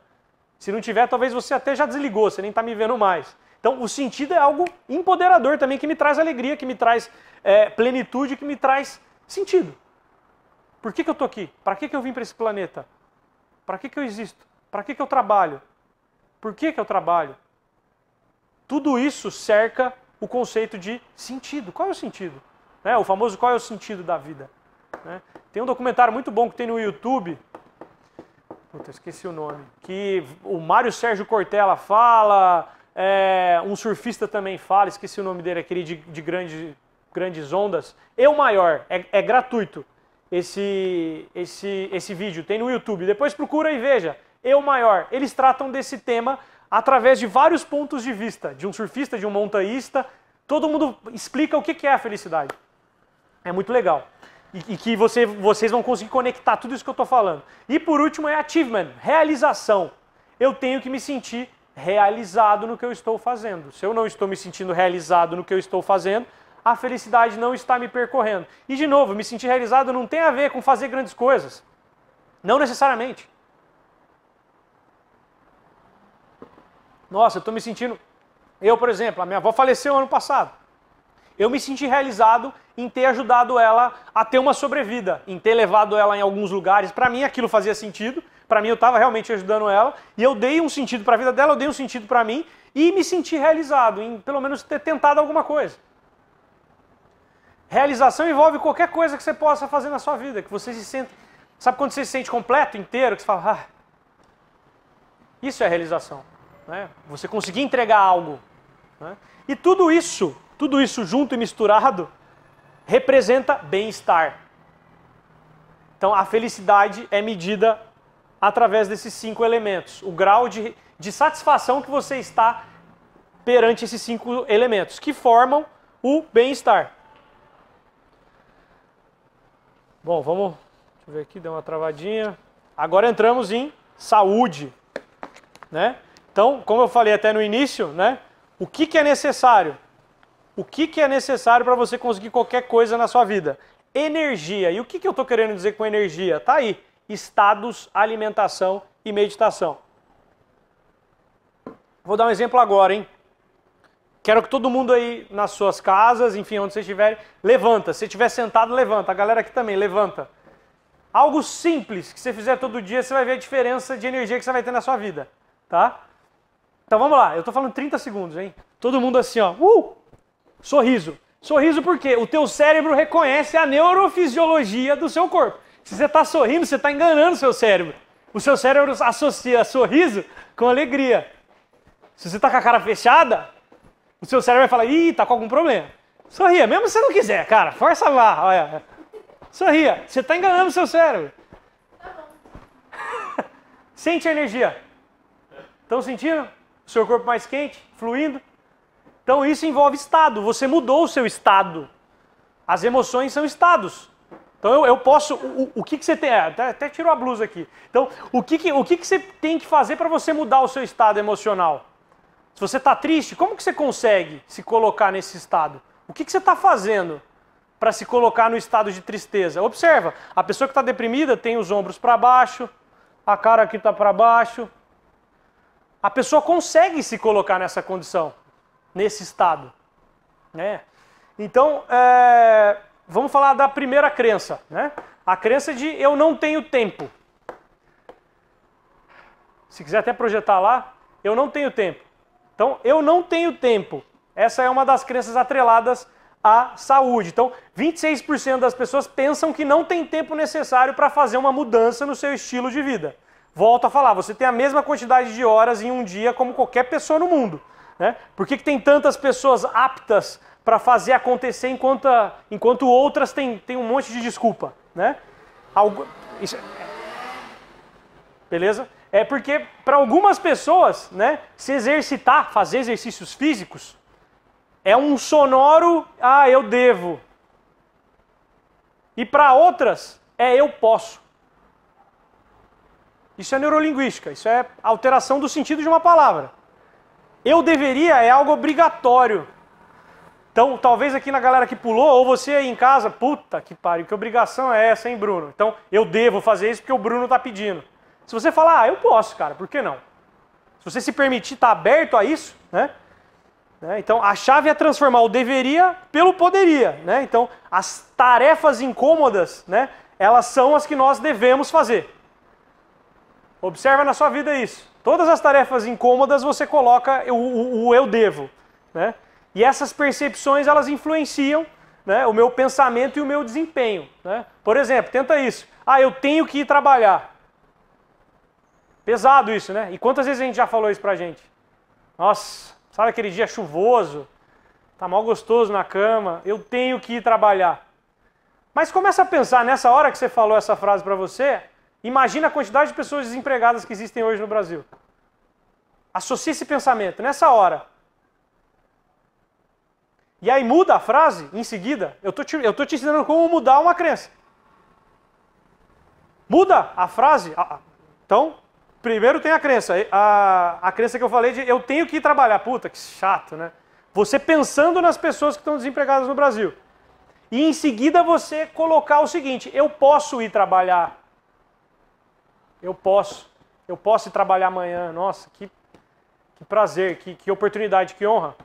Speaker 1: Se não tiver, talvez você até já desligou, você nem está me vendo mais. Então, o sentido é algo empoderador também, que me traz alegria, que me traz é, plenitude, que me traz sentido. Por que, que eu estou aqui? Para que, que eu vim para esse planeta? Para que, que eu existo? Para que, que eu trabalho? Por que, que eu trabalho? Tudo isso cerca o conceito de sentido. Qual é o sentido? Né? O famoso qual é o sentido da vida? Né? Tem um documentário muito bom que tem no YouTube, Puta, esqueci o nome. Que o Mário Sérgio Cortella fala, é, um surfista também fala, esqueci o nome dele, aquele de, de grande, grandes ondas. Eu maior, é, é gratuito esse, esse, esse vídeo, tem no YouTube. Depois procura e veja. Eu Maior. Eles tratam desse tema através de vários pontos de vista, de um surfista, de um montanhista. Todo mundo explica o que é a felicidade. É muito legal. E, e que você, vocês vão conseguir conectar tudo isso que eu estou falando. E por último é achievement, realização. Eu tenho que me sentir realizado no que eu estou fazendo. Se eu não estou me sentindo realizado no que eu estou fazendo, a felicidade não está me percorrendo. E de novo, me sentir realizado não tem a ver com fazer grandes coisas. Não necessariamente. Nossa, eu estou me sentindo. Eu, por exemplo, a minha avó faleceu ano passado. Eu me senti realizado em ter ajudado ela a ter uma sobrevida, em ter levado ela em alguns lugares. Para mim, aquilo fazia sentido. Para mim, eu estava realmente ajudando ela. E eu dei um sentido para a vida dela, eu dei um sentido para mim. E me senti realizado em, pelo menos, ter tentado alguma coisa. Realização envolve qualquer coisa que você possa fazer na sua vida, que você se sente. Sabe quando você se sente completo, inteiro, que você fala, ah, isso é realização. Né? Você conseguir entregar algo. Né? E tudo isso, tudo isso junto e misturado, representa bem-estar. Então a felicidade é medida através desses cinco elementos. O grau de, de satisfação que você está perante esses cinco elementos, que formam o bem-estar. Bom, vamos. Deixa eu ver aqui, deu uma travadinha. Agora entramos em saúde. Né? Então, como eu falei até no início, né? o que, que é necessário? O que, que é necessário para você conseguir qualquer coisa na sua vida? Energia. E o que, que eu estou querendo dizer com energia? Tá aí. Estados, alimentação e meditação. Vou dar um exemplo agora, hein? Quero que todo mundo aí nas suas casas, enfim, onde vocês estiverem, levanta. Se estiver sentado, levanta. A galera aqui também, levanta. Algo simples que você fizer todo dia, você vai ver a diferença de energia que você vai ter na sua vida, tá? Então vamos lá, eu tô falando 30 segundos, hein? Todo mundo assim, ó. Uh! Sorriso. Sorriso porque o teu cérebro reconhece a neurofisiologia do seu corpo. Se você está sorrindo, você está enganando o seu cérebro. O seu cérebro associa sorriso com alegria. Se você está com a cara fechada, o seu cérebro vai falar, ih, tá com algum problema. Sorria, mesmo se você não quiser, cara, força lá, olha. Sorria, você tá enganando o seu cérebro. Tá bom. Sente a energia. Estão sentindo? O seu corpo mais quente, fluindo. Então isso envolve estado, você mudou o seu estado. As emoções são estados. Então eu, eu posso. O, o, que, que você tem. É, até, até tirou a blusa aqui. Então, o que, que, o que, que você tem que fazer para você mudar o seu estado emocional? Se você está triste, como que você consegue se colocar nesse estado? O que, que você está fazendo para se colocar no estado de tristeza? Observa, a pessoa que está deprimida tem os ombros para baixo, a cara aqui está para baixo. A pessoa consegue se colocar nessa condição, nesse estado. Né? Então, é... vamos falar da primeira crença. Né? A crença de eu não tenho tempo. Se quiser até projetar lá, eu não tenho tempo. Então, eu não tenho tempo. Essa é uma das crenças atreladas à saúde. Então, 26% das pessoas pensam que não tem tempo necessário para fazer uma mudança no seu estilo de vida. Volto a falar, você tem a mesma quantidade de horas em um dia como qualquer pessoa no mundo. Né? Por que, que tem tantas pessoas aptas para fazer acontecer enquanto, a, enquanto outras têm tem um monte de desculpa? Né? Algo, isso, é, beleza? É porque para algumas pessoas, né, se exercitar, fazer exercícios físicos, é um sonoro, ah, eu devo. E para outras, é eu posso. Isso é neurolinguística, isso é alteração do sentido de uma palavra. Eu deveria é algo obrigatório. Então, talvez aqui na galera que pulou, ou você aí em casa, puta que pariu, que obrigação é essa, hein, Bruno? Então, eu devo fazer isso porque o Bruno está pedindo. Se você falar, ah, eu posso, cara, por que não? Se você se permitir estar tá aberto a isso, né? né? Então a chave é transformar o deveria pelo poderia, né? Então as tarefas incômodas, né? Elas são as que nós devemos fazer. Observa na sua vida isso. Todas as tarefas incômodas você coloca o, o, o eu devo, né? E essas percepções elas influenciam né, o meu pensamento e o meu desempenho. Né? Por exemplo, tenta isso. Ah, eu tenho que ir trabalhar. Pesado isso, né? E quantas vezes a gente já falou isso pra gente? Nossa, sabe aquele dia chuvoso? Tá mal gostoso na cama, eu tenho que ir trabalhar. Mas começa a pensar nessa hora que você falou essa frase para você, imagina a quantidade de pessoas desempregadas que existem hoje no Brasil. Associa esse pensamento nessa hora. E aí muda a frase em seguida. Eu tô te, eu tô te ensinando como mudar uma crença. Muda a frase. Então, Primeiro tem a crença. A, a crença que eu falei de eu tenho que ir trabalhar. Puta, que chato, né? Você pensando nas pessoas que estão desempregadas no Brasil. E em seguida você colocar o seguinte: eu posso ir trabalhar. Eu posso. Eu posso ir trabalhar amanhã. Nossa, que, que prazer, que, que oportunidade, que honra.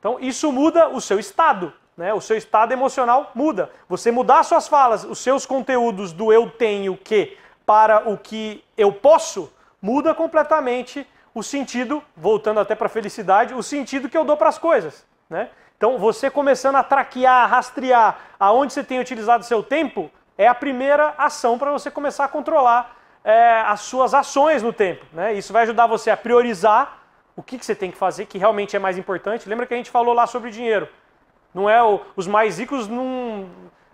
Speaker 1: Então isso muda o seu estado. Né? O seu estado emocional muda. Você mudar suas falas, os seus conteúdos do eu tenho que para o que eu posso, muda completamente o sentido, voltando até para a felicidade, o sentido que eu dou para as coisas. Né? Então, você começando a traquear, a rastrear aonde você tem utilizado seu tempo, é a primeira ação para você começar a controlar é, as suas ações no tempo. Né? Isso vai ajudar você a priorizar o que, que você tem que fazer, que realmente é mais importante. Lembra que a gente falou lá sobre dinheiro. Não é o, os mais ricos não,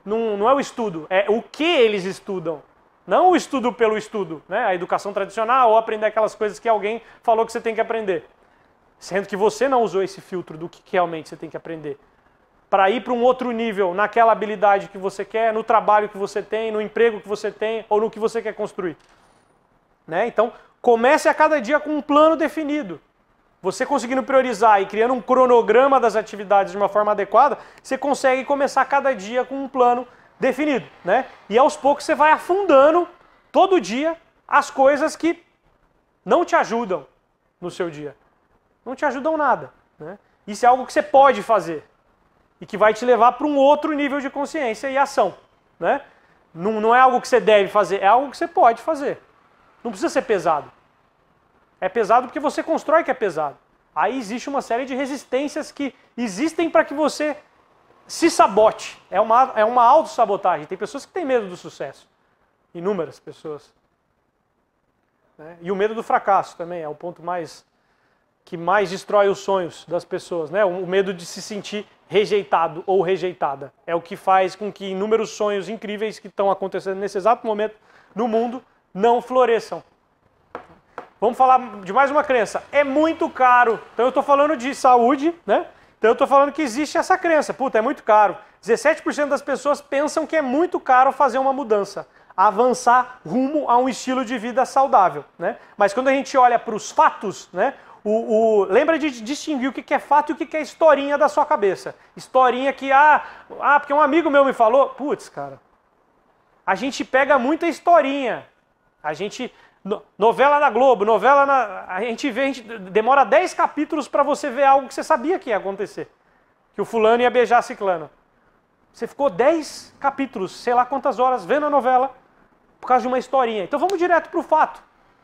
Speaker 1: não, não é o estudo, é o que eles estudam. Não o estudo pelo estudo, né? a educação tradicional ou aprender aquelas coisas que alguém falou que você tem que aprender. Sendo que você não usou esse filtro do que realmente você tem que aprender. Para ir para um outro nível naquela habilidade que você quer, no trabalho que você tem, no emprego que você tem ou no que você quer construir. Né? Então, comece a cada dia com um plano definido. Você conseguindo priorizar e criando um cronograma das atividades de uma forma adequada, você consegue começar cada dia com um plano definido definido, né? E aos poucos você vai afundando todo dia as coisas que não te ajudam no seu dia. Não te ajudam nada, né? Isso é algo que você pode fazer e que vai te levar para um outro nível de consciência e ação, né? Não, não é algo que você deve fazer, é algo que você pode fazer. Não precisa ser pesado. É pesado porque você constrói que é pesado. Aí existe uma série de resistências que existem para que você se sabote. É uma, é uma autossabotagem. Tem pessoas que têm medo do sucesso. Inúmeras pessoas. Né? E o medo do fracasso também é o ponto mais que mais destrói os sonhos das pessoas. Né? O medo de se sentir rejeitado ou rejeitada. É o que faz com que inúmeros sonhos incríveis que estão acontecendo nesse exato momento no mundo não floresçam. Vamos falar de mais uma crença. É muito caro. Então eu estou falando de saúde, né? Então eu estou falando que existe essa crença. Puta, é muito caro. 17% das pessoas pensam que é muito caro fazer uma mudança, avançar rumo a um estilo de vida saudável. Né? Mas quando a gente olha para os fatos, né? O, o, lembra de distinguir o que é fato e o que é historinha da sua cabeça. Historinha que, ah, ah porque um amigo meu me falou. Putz, cara, a gente pega muita historinha. A gente novela na Globo, novela na. A gente vê, a gente, demora 10 capítulos para você ver algo que você sabia que ia acontecer. Que o fulano ia beijar a ciclana. Você ficou 10 capítulos, sei lá quantas horas, vendo a novela por causa de uma historinha. Então vamos direto para o fato.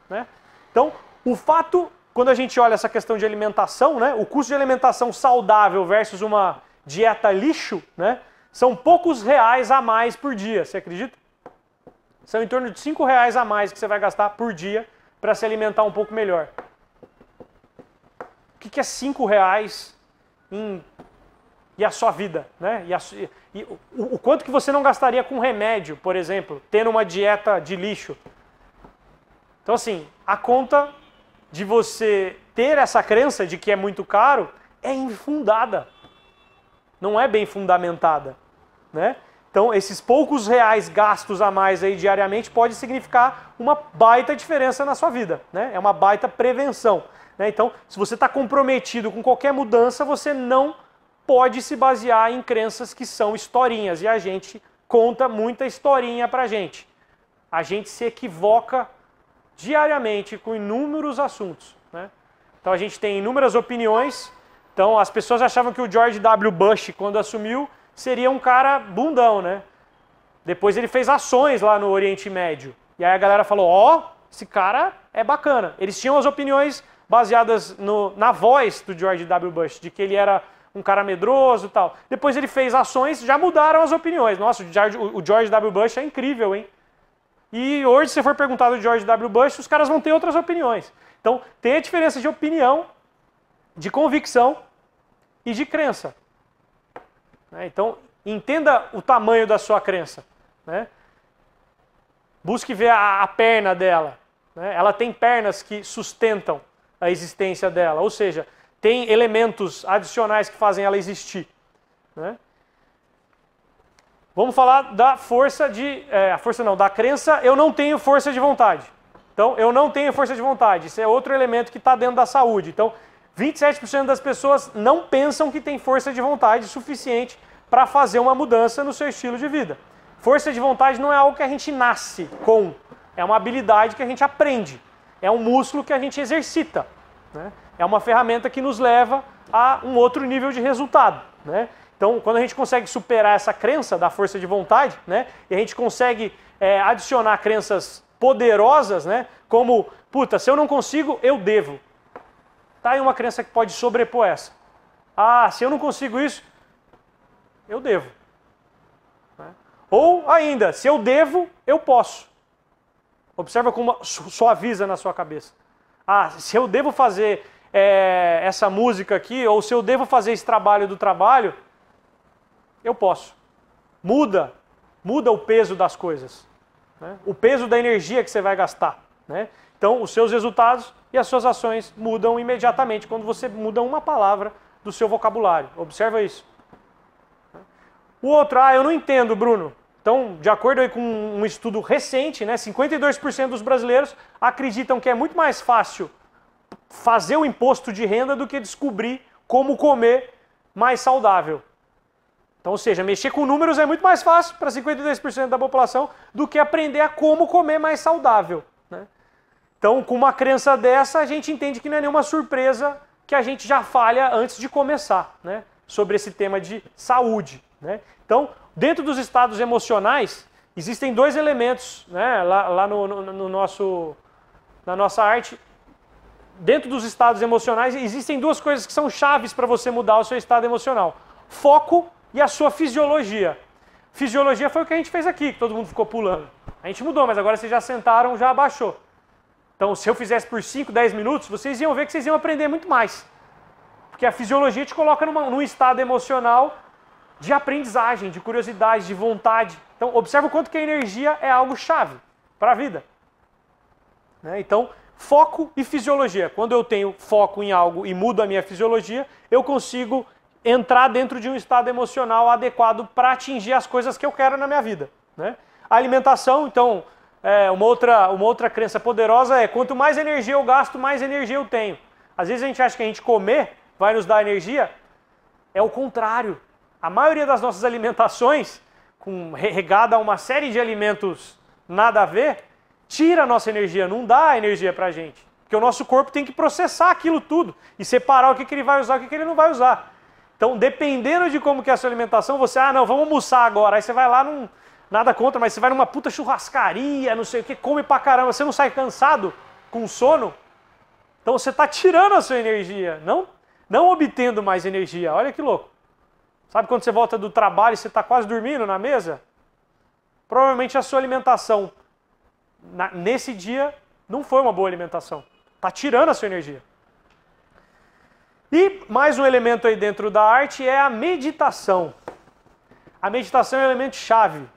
Speaker 1: Né? Então, o fato, quando a gente olha essa questão de alimentação, né, o custo de alimentação saudável versus uma dieta lixo, né, são poucos reais a mais por dia, você acredita? São em torno de 5 reais a mais que você vai gastar por dia para se alimentar um pouco melhor. O que, é 5 reais em... e a sua vida? Né? E, a... e o... o, quanto que você não gastaria com remédio, por exemplo, tendo uma dieta de lixo? Então, assim, a conta de você ter essa crença de que é muito caro é infundada. Não é bem fundamentada. Né? Então, esses poucos reais gastos a mais aí diariamente pode significar uma baita diferença na sua vida, né? É uma baita prevenção. Né? Então, se você está comprometido com qualquer mudança, você não pode se basear em crenças que são historinhas. E a gente conta muita historinha para gente. A gente se equivoca diariamente com inúmeros assuntos. Né? Então, a gente tem inúmeras opiniões. Então, as pessoas achavam que o George W. Bush, quando assumiu, seria um cara bundão, né? Depois ele fez ações lá no Oriente Médio. E aí a galera falou: ó, oh, esse cara é bacana. Eles tinham as opiniões baseadas no, na voz do George W. Bush, de que ele era um cara medroso e tal. Depois ele fez ações, já mudaram as opiniões. Nossa, o George, o George W. Bush é incrível, hein? E hoje, se for perguntado do George W. Bush, os caras vão ter outras opiniões. Então, tem a diferença de opinião, de convicção e de crença. Né? Então, entenda o tamanho da sua crença. Né? Busque ver a, a perna dela. Né? Ela tem pernas que sustentam a existência dela, ou seja, tem elementos adicionais que fazem ela existir. Né? Vamos falar da força de. É, a força não, da crença, eu não tenho força de vontade. Então, eu não tenho força de vontade. Isso é outro elemento que está dentro da saúde. Então, 27% das pessoas não pensam que tem força de vontade suficiente para fazer uma mudança no seu estilo de vida. Força de vontade não é algo que a gente nasce com, é uma habilidade que a gente aprende, é um músculo que a gente exercita, né? é uma ferramenta que nos leva a um outro nível de resultado. Né? Então, quando a gente consegue superar essa crença da força de vontade, né? e a gente consegue é, adicionar crenças poderosas, né? como, puta, se eu não consigo, eu devo. Tá aí uma crença que pode sobrepor essa. Ah, se eu não consigo isso, eu devo. Né? Ou ainda, se eu devo, eu posso. Observa como suaviza na sua cabeça. Ah, se eu devo fazer é, essa música aqui, ou se eu devo fazer esse trabalho do trabalho, eu posso. Muda, muda o peso das coisas. Né? O peso da energia que você vai gastar. Né? Então, os seus resultados e as suas ações mudam imediatamente quando você muda uma palavra do seu vocabulário. Observa isso. O outro, ah, eu não entendo, Bruno. Então, de acordo com um estudo recente, né, 52% dos brasileiros acreditam que é muito mais fácil fazer o imposto de renda do que descobrir como comer mais saudável. Então, ou seja, mexer com números é muito mais fácil para 52% da população do que aprender a como comer mais saudável. Então, com uma crença dessa, a gente entende que não é nenhuma surpresa que a gente já falha antes de começar, né? Sobre esse tema de saúde, né? Então, dentro dos estados emocionais, existem dois elementos, né? Lá, lá no, no, no nosso, na nossa arte, dentro dos estados emocionais, existem duas coisas que são chaves para você mudar o seu estado emocional: foco e a sua fisiologia. Fisiologia foi o que a gente fez aqui, que todo mundo ficou pulando. A gente mudou, mas agora vocês já sentaram, já abaixou. Então, se eu fizesse por 5, 10 minutos, vocês iam ver que vocês iam aprender muito mais. Porque a fisiologia te coloca numa, num estado emocional de aprendizagem, de curiosidade, de vontade. Então, observa o quanto que a energia é algo chave para a vida. Né? Então, foco e fisiologia. Quando eu tenho foco em algo e mudo a minha fisiologia, eu consigo entrar dentro de um estado emocional adequado para atingir as coisas que eu quero na minha vida. Né? A alimentação, então, é, uma, outra, uma outra crença poderosa é quanto mais energia eu gasto, mais energia eu tenho. Às vezes a gente acha que a gente comer vai nos dar energia. É o contrário. A maioria das nossas alimentações, com regada a uma série de alimentos nada a ver, tira a nossa energia, não dá energia para a gente. Porque o nosso corpo tem que processar aquilo tudo e separar o que, que ele vai usar e o que, que ele não vai usar. Então, dependendo de como que é a sua alimentação, você, ah, não, vamos almoçar agora. Aí você vai lá, não, Nada contra, mas você vai numa puta churrascaria, não sei o que, come pra caramba, você não sai cansado com sono? Então você está tirando a sua energia, não, não obtendo mais energia. Olha que louco. Sabe quando você volta do trabalho e você está quase dormindo na mesa? Provavelmente a sua alimentação na, nesse dia não foi uma boa alimentação. Está tirando a sua energia. E mais um elemento aí dentro da arte é a meditação. A meditação é um elemento chave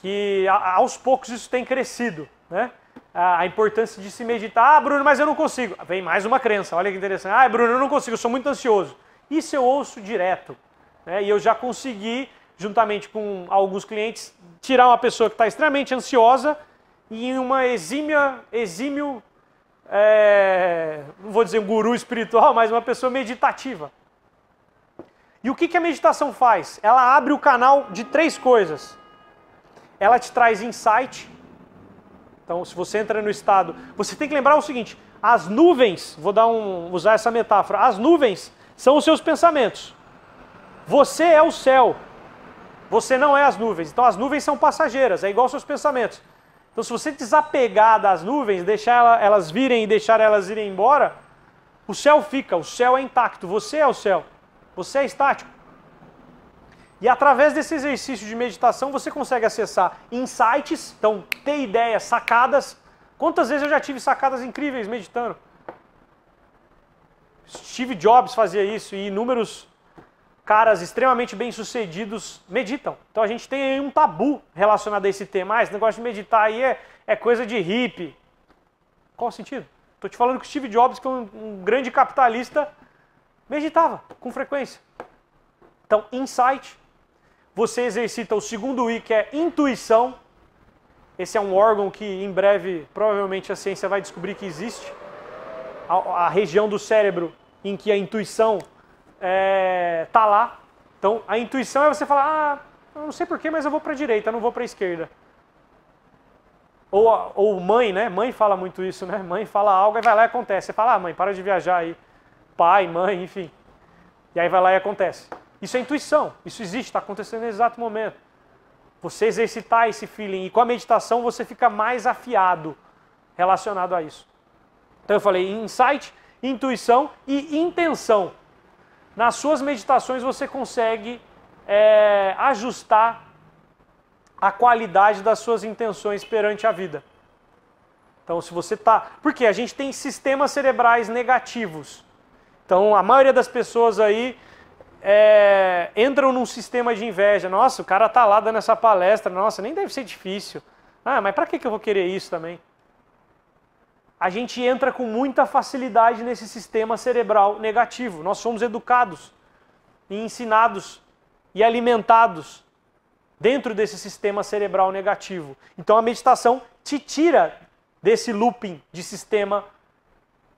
Speaker 1: que aos poucos isso tem crescido, né? A, importância de se meditar. Ah, Bruno, mas eu não consigo. Vem mais uma crença, olha que interessante. Ah, Bruno, eu não consigo, eu sou muito ansioso. Isso eu ouço direto. Né? E eu já consegui, juntamente com alguns clientes, tirar uma pessoa que está extremamente ansiosa e uma exímia, exímio, é, não vou dizer um guru espiritual, mas uma pessoa meditativa. E o que, que a meditação faz? Ela abre o canal de três coisas ela te traz insight. Então, se você entra no estado, você tem que lembrar o seguinte: as nuvens, vou dar um, usar essa metáfora, as nuvens são os seus pensamentos. Você é o céu. Você não é as nuvens. Então, as nuvens são passageiras, é igual aos seus pensamentos. Então, se você desapegar das nuvens, deixar elas virem e deixar elas irem embora, o céu fica, o céu é intacto, você é o céu, você é estático. E através desse exercício de meditação você consegue acessar insights, então ter ideias, sacadas. Quantas vezes eu já tive sacadas incríveis meditando? Steve Jobs fazia isso e inúmeros caras extremamente bem-sucedidos meditam. Então a gente tem aí um tabu relacionado a esse tema. Ah, esse negócio de meditar aí é, é coisa de hippie. Qual o sentido? Estou te falando que o Steve Jobs, que é um, um grande capitalista, meditava com frequência. Então, insight você exercita o segundo I, que é intuição. Esse é um órgão que em breve, provavelmente, a ciência vai descobrir que existe. A, a região do cérebro em que a intuição está é, tá lá. Então, a intuição é você falar: ah, eu não sei porquê, mas eu vou para a direita, não vou para a esquerda. Ou, ou mãe, né? Mãe fala muito isso, né? Mãe fala algo e vai lá e acontece. Você fala: ah, mãe, para de viajar aí. Pai, mãe, enfim. E aí vai lá e acontece. Isso é intuição, isso existe, está acontecendo no exato momento. Você exercitar esse feeling e com a meditação você fica mais afiado relacionado a isso. Então eu falei insight, intuição e intenção. Nas suas meditações você consegue é, ajustar a qualidade das suas intenções perante a vida. Então, se você está, porque a gente tem sistemas cerebrais negativos. Então, a maioria das pessoas aí é, entram num sistema de inveja. Nossa, o cara tá lá dando essa palestra, nossa, nem deve ser difícil. Ah, mas para que, que eu vou querer isso também? A gente entra com muita facilidade nesse sistema cerebral negativo. Nós somos educados e ensinados e alimentados dentro desse sistema cerebral negativo. Então a meditação te tira desse looping de sistema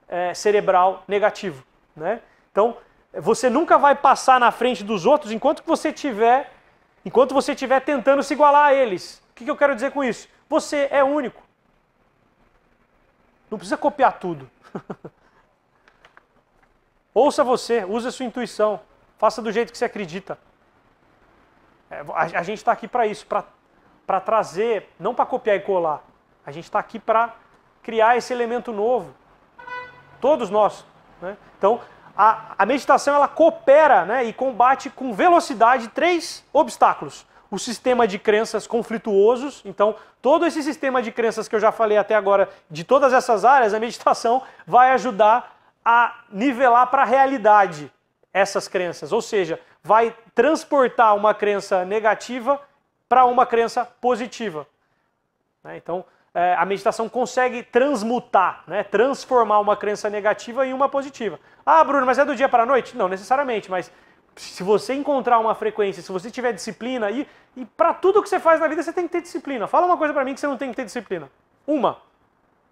Speaker 1: é, cerebral negativo. Né? Então, você nunca vai passar na frente dos outros enquanto você tiver, enquanto você tiver tentando se igualar a eles. O que eu quero dizer com isso? Você é único. Não precisa copiar tudo. Ouça você, use a sua intuição, faça do jeito que você acredita. É, a, gente está aqui para isso, para trazer, não para copiar e colar. A gente está aqui para criar esse elemento novo. Todos nós. Né? Então, a, a meditação ela coopera né, e combate com velocidade três obstáculos. O sistema de crenças conflituosos, então todo esse sistema de crenças que eu já falei até agora, de todas essas áreas, a meditação vai ajudar a nivelar para a realidade essas crenças, ou seja, vai transportar uma crença negativa para uma crença positiva. Né? Então, é, a meditação consegue transmutar, né, transformar uma crença negativa em uma positiva. Ah, Bruno, mas é do dia para a noite? Não necessariamente, mas se você encontrar uma frequência, se você tiver disciplina, e, e para tudo que você faz na vida você tem que ter disciplina. Fala uma coisa para mim que você não tem que ter disciplina. Uma.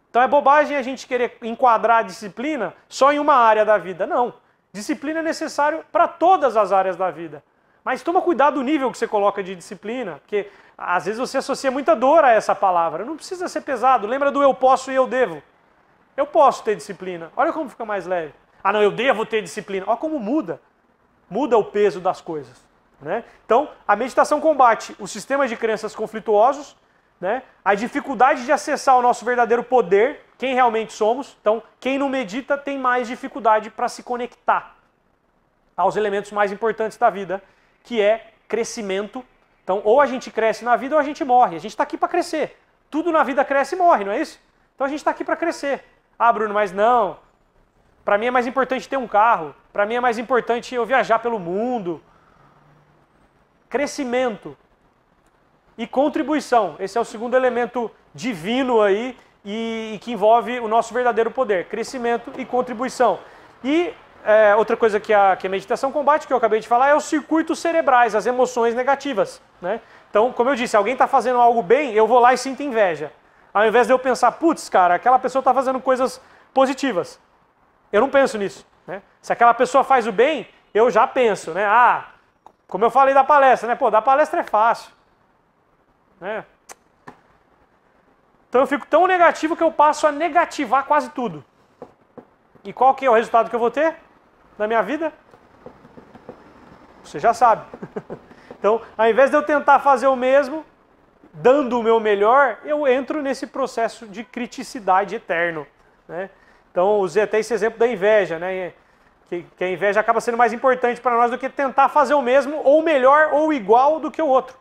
Speaker 1: Então é bobagem a gente querer enquadrar a disciplina só em uma área da vida. Não. Disciplina é necessário para todas as áreas da vida. Mas toma cuidado do nível que você coloca de disciplina, porque às vezes você associa muita dor a essa palavra. Não precisa ser pesado. Lembra do eu posso e eu devo. Eu posso ter disciplina. Olha como fica mais leve. Ah, não, eu devo ter disciplina. Olha como muda. Muda o peso das coisas. Né? Então, a meditação combate os sistemas de crenças conflituosos, né? a dificuldade de acessar o nosso verdadeiro poder, quem realmente somos. Então, quem não medita tem mais dificuldade para se conectar aos elementos mais importantes da vida que é crescimento. Então, ou a gente cresce na vida ou a gente morre. A gente está aqui para crescer. Tudo na vida cresce e morre, não é isso? Então a gente está aqui para crescer. Ah, Bruno, mas não. Para mim é mais importante ter um carro. Para mim é mais importante eu viajar pelo mundo. Crescimento e contribuição. Esse é o segundo elemento divino aí e, e que envolve o nosso verdadeiro poder: crescimento e contribuição. E é, outra coisa que a, que a meditação combate, que eu acabei de falar, é os circuitos cerebrais, as emoções negativas. Né? Então, como eu disse, alguém está fazendo algo bem, eu vou lá e sinto inveja. Ao invés de eu pensar, putz, cara, aquela pessoa está fazendo coisas positivas. Eu não penso nisso. Né? Se aquela pessoa faz o bem, eu já penso, né? Ah, como eu falei da palestra, né? Pô, da palestra é fácil. Né? Então eu fico tão negativo que eu passo a negativar quase tudo. E qual que é o resultado que eu vou ter? na minha vida? Você já sabe. então, ao invés de eu tentar fazer o mesmo, dando o meu melhor, eu entro nesse processo de criticidade eterno. Né? Então, usei até esse exemplo da inveja, né? que, que a inveja acaba sendo mais importante para nós do que tentar fazer o mesmo, ou melhor, ou igual do que o outro.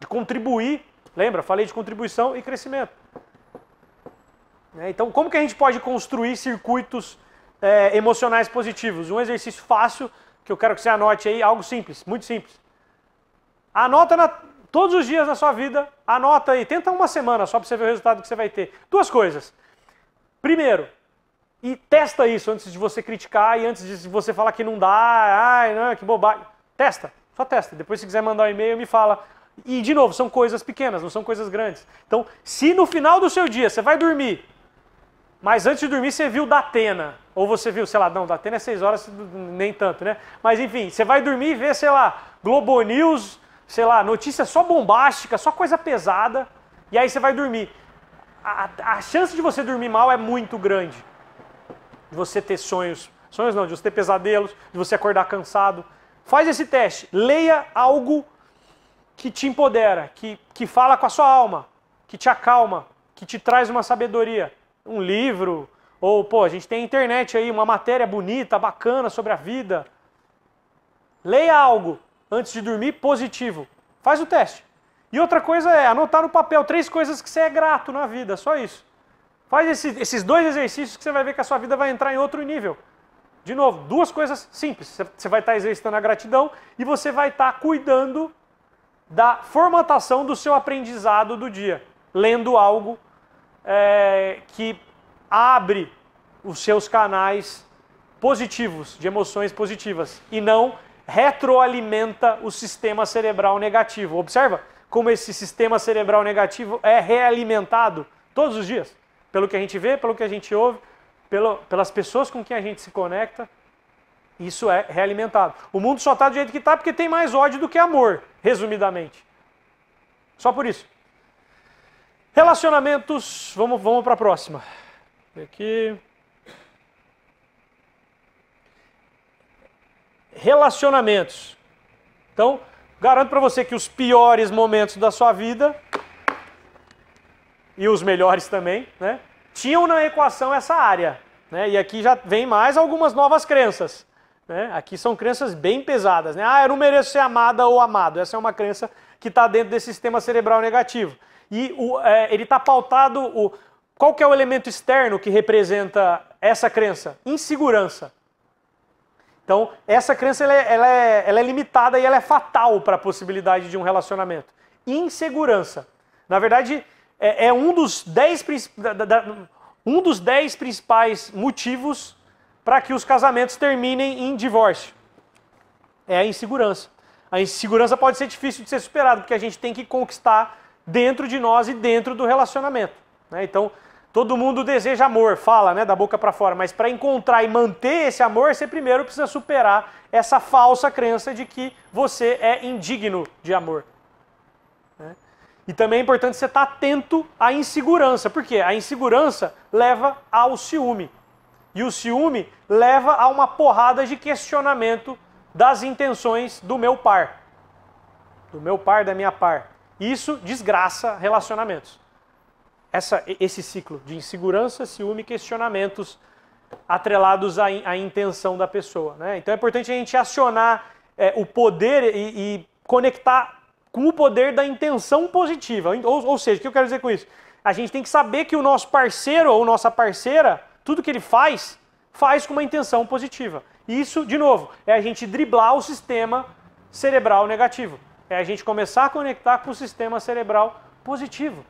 Speaker 1: De contribuir, lembra? Falei de contribuição e crescimento. Né? Então, como que a gente pode construir circuitos é, emocionais positivos. Um exercício fácil que eu quero que você anote aí, algo simples, muito simples. Anota na, todos os dias da sua vida, anota aí, tenta uma semana só para você ver o resultado que você vai ter. Duas coisas. Primeiro, e testa isso antes de você criticar e antes de você falar que não dá, ai, não, que bobagem. Testa, só testa. Depois se quiser mandar um e-mail, me fala. E de novo, são coisas pequenas, não são coisas grandes. Então, se no final do seu dia você vai dormir mas antes de dormir você viu Datena. Ou você viu, sei lá, não, Datena é 6 horas, nem tanto, né? Mas enfim, você vai dormir e vê, sei lá, Globo News, sei lá, notícia só bombástica, só coisa pesada. E aí você vai dormir. A, a chance de você dormir mal é muito grande. De você ter sonhos. Sonhos não, de você ter pesadelos, de você acordar cansado. Faz esse teste. Leia algo que te empodera, que, que fala com a sua alma, que te acalma, que te traz uma sabedoria um livro, ou pô, a gente tem internet aí, uma matéria bonita, bacana sobre a vida. Leia algo antes de dormir positivo. Faz o teste. E outra coisa é anotar no papel três coisas que você é grato na vida, só isso. Faz esse, esses dois exercícios que você vai ver que a sua vida vai entrar em outro nível. De novo, duas coisas simples. Você vai estar tá exercitando a gratidão e você vai estar tá cuidando da formatação do seu aprendizado do dia, lendo algo é, que abre os seus canais positivos, de emoções positivas, e não retroalimenta o sistema cerebral negativo. Observa como esse sistema cerebral negativo é realimentado todos os dias, pelo que a gente vê, pelo que a gente ouve, pelo, pelas pessoas com quem a gente se conecta. Isso é realimentado. O mundo só está do jeito que está porque tem mais ódio do que amor, resumidamente. Só por isso. Relacionamentos, vamos, vamos para a próxima. Aqui. Relacionamentos. Então, garanto para você que os piores momentos da sua vida e os melhores também, né? Tinham na equação essa área, né? E aqui já vem mais algumas novas crenças, né? Aqui são crenças bem pesadas, né? Ah, eu não mereço ser amada ou amado. Essa é uma crença que está dentro desse sistema cerebral negativo e o, é, ele está pautado. O, qual que é o elemento externo que representa essa crença? Insegurança. Então, essa crença ela é, ela é, ela é limitada e ela é fatal para a possibilidade de um relacionamento. Insegurança. Na verdade, é, é um dos dez, um dos dez principais motivos para que os casamentos terminem em divórcio. É a insegurança. A insegurança pode ser difícil de ser superada, porque a gente tem que conquistar dentro de nós e dentro do relacionamento. Né? Então, todo mundo deseja amor, fala né, da boca para fora, mas para encontrar e manter esse amor, você primeiro precisa superar essa falsa crença de que você é indigno de amor. Né? E também é importante você estar tá atento à insegurança, porque a insegurança leva ao ciúme. E o ciúme leva a uma porrada de questionamento das intenções do meu par. Do meu par, da minha par. Isso desgraça relacionamentos. Essa, esse ciclo de insegurança, ciúme e questionamentos atrelados à, à, intenção da pessoa. Né? Então é importante a gente acionar é, o poder e, e, conectar com o poder da intenção positiva. Ou, ou seja, o que eu quero dizer com isso? A gente tem que saber que o nosso parceiro ou nossa parceira, tudo que ele faz, faz com uma intenção positiva. Isso, de novo, é a gente driblar o sistema cerebral negativo é a gente começar a conectar com o sistema cerebral positivo.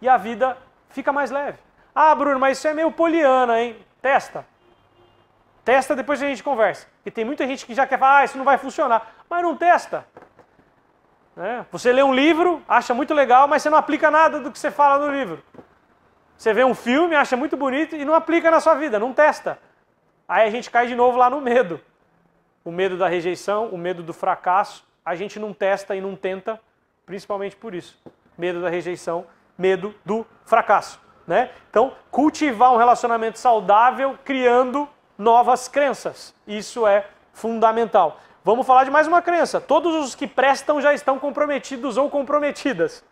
Speaker 1: E a vida fica mais leve. Ah, Bruno, mas isso é meio poliana, hein? Testa. Testa, depois a gente conversa. Porque tem muita gente que já quer falar, ah, isso não vai funcionar. Mas não testa. Né? Você lê um livro, acha muito legal, mas você não aplica nada do que você fala no livro. Você vê um filme, acha muito bonito e não aplica na sua vida, não testa. Aí a gente cai de novo lá no medo. O medo da rejeição, o medo do fracasso, a gente não testa e não tenta, principalmente por isso. Medo da rejeição, medo do fracasso. Né? Então, cultivar um relacionamento saudável criando novas crenças. Isso é fundamental. Vamos falar de mais uma crença. Todos os que prestam já estão comprometidos ou comprometidas.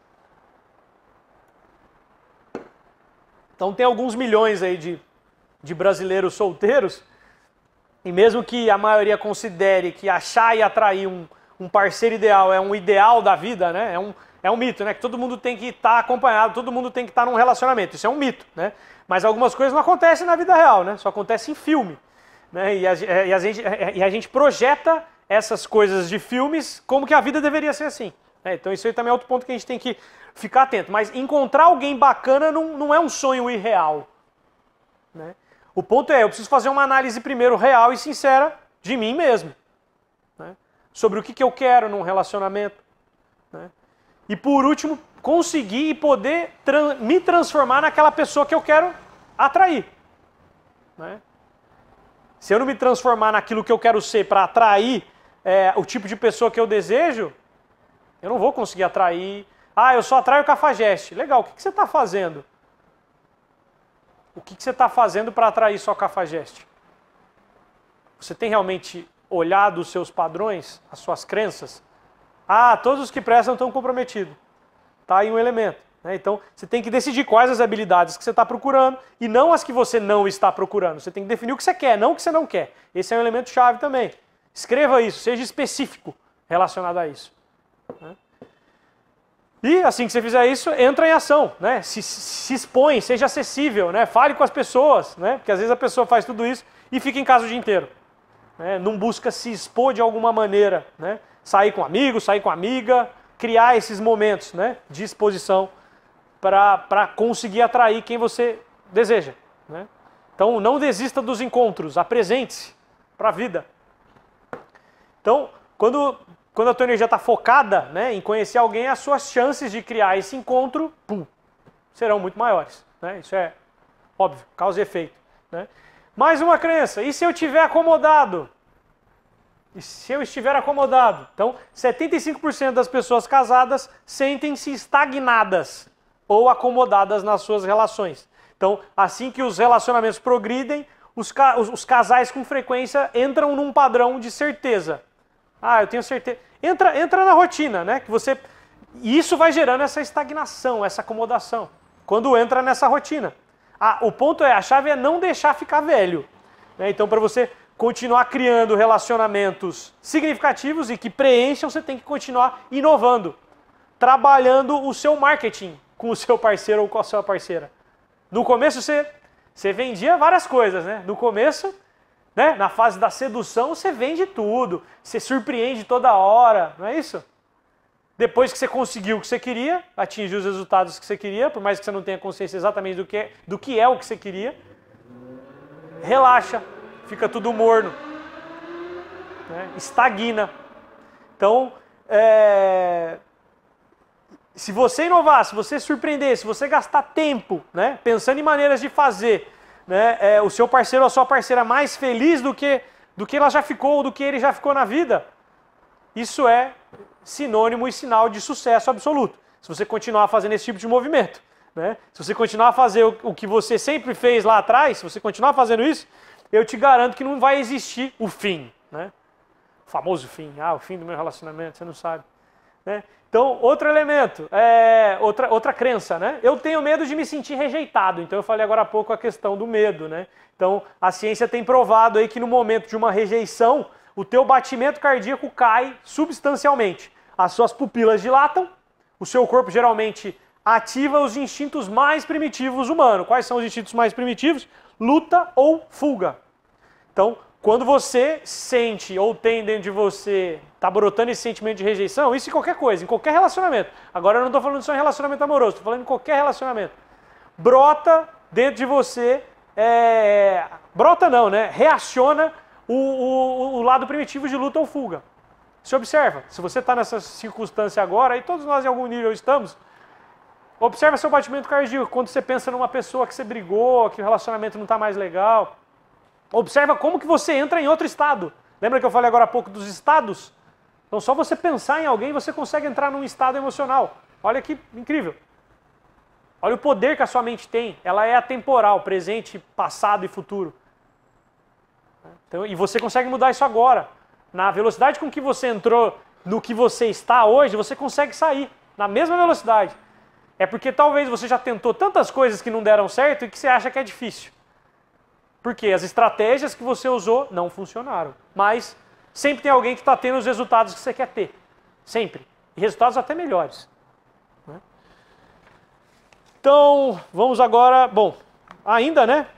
Speaker 1: Então tem alguns milhões aí de, de brasileiros solteiros, e mesmo que a maioria considere que achar e atrair um, um parceiro ideal é um ideal da vida, né? É um, é um mito, né? Que todo mundo tem que estar tá acompanhado, todo mundo tem que estar tá num relacionamento. Isso é um mito, né? Mas algumas coisas não acontecem na vida real, né? Só acontece em filme. Né? E, a, e, a gente, é, é, e a gente projeta essas coisas de filmes como que a vida deveria ser assim. Né? Então isso aí também é outro ponto que a gente tem que ficar atento. Mas encontrar alguém bacana não, não é um sonho irreal. Né? O ponto é, eu preciso fazer uma análise primeiro real e sincera de mim mesmo sobre o que, que eu quero num relacionamento. Né? E por último, conseguir e poder me transformar naquela pessoa que eu quero atrair. Né? Se eu não me transformar naquilo que eu quero ser para atrair é, o tipo de pessoa que eu desejo, eu não vou conseguir atrair. Ah, eu só atraio cafajeste. Legal, o que, que você está fazendo? O que, que você está fazendo para atrair só cafajeste? Você tem realmente olhado os seus padrões, as suas crenças, ah, todos os que prestam estão comprometidos. Está aí um elemento. Né? Então, você tem que decidir quais as habilidades que você está procurando e não as que você não está procurando. Você tem que definir o que você quer, não o que você não quer. Esse é um elemento chave também. Escreva isso, seja específico relacionado a isso. Né? E assim que você fizer isso, entra em ação, né? Se, se expõe, seja acessível, né? Fale com as pessoas, né? Porque às vezes a pessoa faz tudo isso e fica em casa o dia inteiro né? não busca se expor de alguma maneira, né? sair com amigo, sair com amiga, criar esses momentos né? de exposição para conseguir atrair quem você deseja. Né? Então não desista dos encontros, apresente-se para a vida. Então, quando, quando a tua energia está focada né, em conhecer alguém, as suas chances de criar esse encontro pum, serão muito maiores. Né? Isso é óbvio, causa e efeito. Né? Mais uma crença. E se eu estiver acomodado? E se eu estiver acomodado? Então, 75% das pessoas casadas sentem-se estagnadas ou acomodadas nas suas relações. Então, assim que os relacionamentos progridem, os, ca os casais com frequência entram num padrão de certeza. Ah, eu tenho certeza. Entra, entra na rotina, né? Que você. E isso vai gerando essa estagnação, essa acomodação. Quando entra nessa rotina. Ah, o ponto é, a chave é não deixar ficar velho. Né? Então, para você continuar criando relacionamentos significativos e que preencham, você tem que continuar inovando, trabalhando o seu marketing com o seu parceiro ou com a sua parceira. No começo, você, você vendia várias coisas, né? No começo, né? na fase da sedução, você vende tudo, você surpreende toda hora, não é isso? Depois que você conseguiu o que você queria, atingiu os resultados que você queria, por mais que você não tenha consciência exatamente do que é, do que é o que você queria, relaxa, fica tudo morno, né? estagna. Então, é... se você inovar, se você surpreender, se você gastar tempo né? pensando em maneiras de fazer né? É, o seu parceiro ou a sua parceira mais feliz do que, do que ela já ficou ou do que ele já ficou na vida, isso é sinônimo e sinal de sucesso absoluto. Se você continuar fazendo esse tipo de movimento, né? Se você continuar a fazer o, que você sempre fez lá atrás, se você continuar fazendo isso, eu te garanto que não vai existir o fim, né? O famoso fim, ah, o fim do meu relacionamento, você não sabe, né? Então, outro elemento, é, outra, outra crença, né? Eu tenho medo de me sentir rejeitado. Então, eu falei agora há pouco a questão do medo, né? Então, a ciência tem provado aí que no momento de uma rejeição, o teu batimento cardíaco cai substancialmente. As suas pupilas dilatam, o seu corpo geralmente ativa os instintos mais primitivos humanos. Quais são os instintos mais primitivos? Luta ou fuga. Então, quando você sente ou tem dentro de você, tá brotando esse sentimento de rejeição, isso em qualquer coisa, em qualquer relacionamento. Agora eu não estou falando só em relacionamento amoroso, estou falando em qualquer relacionamento. Brota dentro de você, é... brota não, né? Reaciona o, o, o lado primitivo de luta é ou fuga. Se observa, se você está nessa circunstância agora, e todos nós em algum nível estamos, observa seu batimento cardíaco quando você pensa numa pessoa que você brigou, que o relacionamento não está mais legal. Observa como que você entra em outro estado. Lembra que eu falei agora há pouco dos estados? Então só você pensar em alguém, você consegue entrar num estado emocional. Olha que incrível. Olha o poder que a sua mente tem. Ela é atemporal, presente, passado e futuro. Então, e você consegue mudar isso agora. Na velocidade com que você entrou no que você está hoje, você consegue sair na mesma velocidade. É porque talvez você já tentou tantas coisas que não deram certo e que você acha que é difícil. Porque as estratégias que você usou não funcionaram. Mas sempre tem alguém que está tendo os resultados que você quer ter. Sempre. E resultados até melhores. Né? Então, vamos agora. Bom, ainda, né?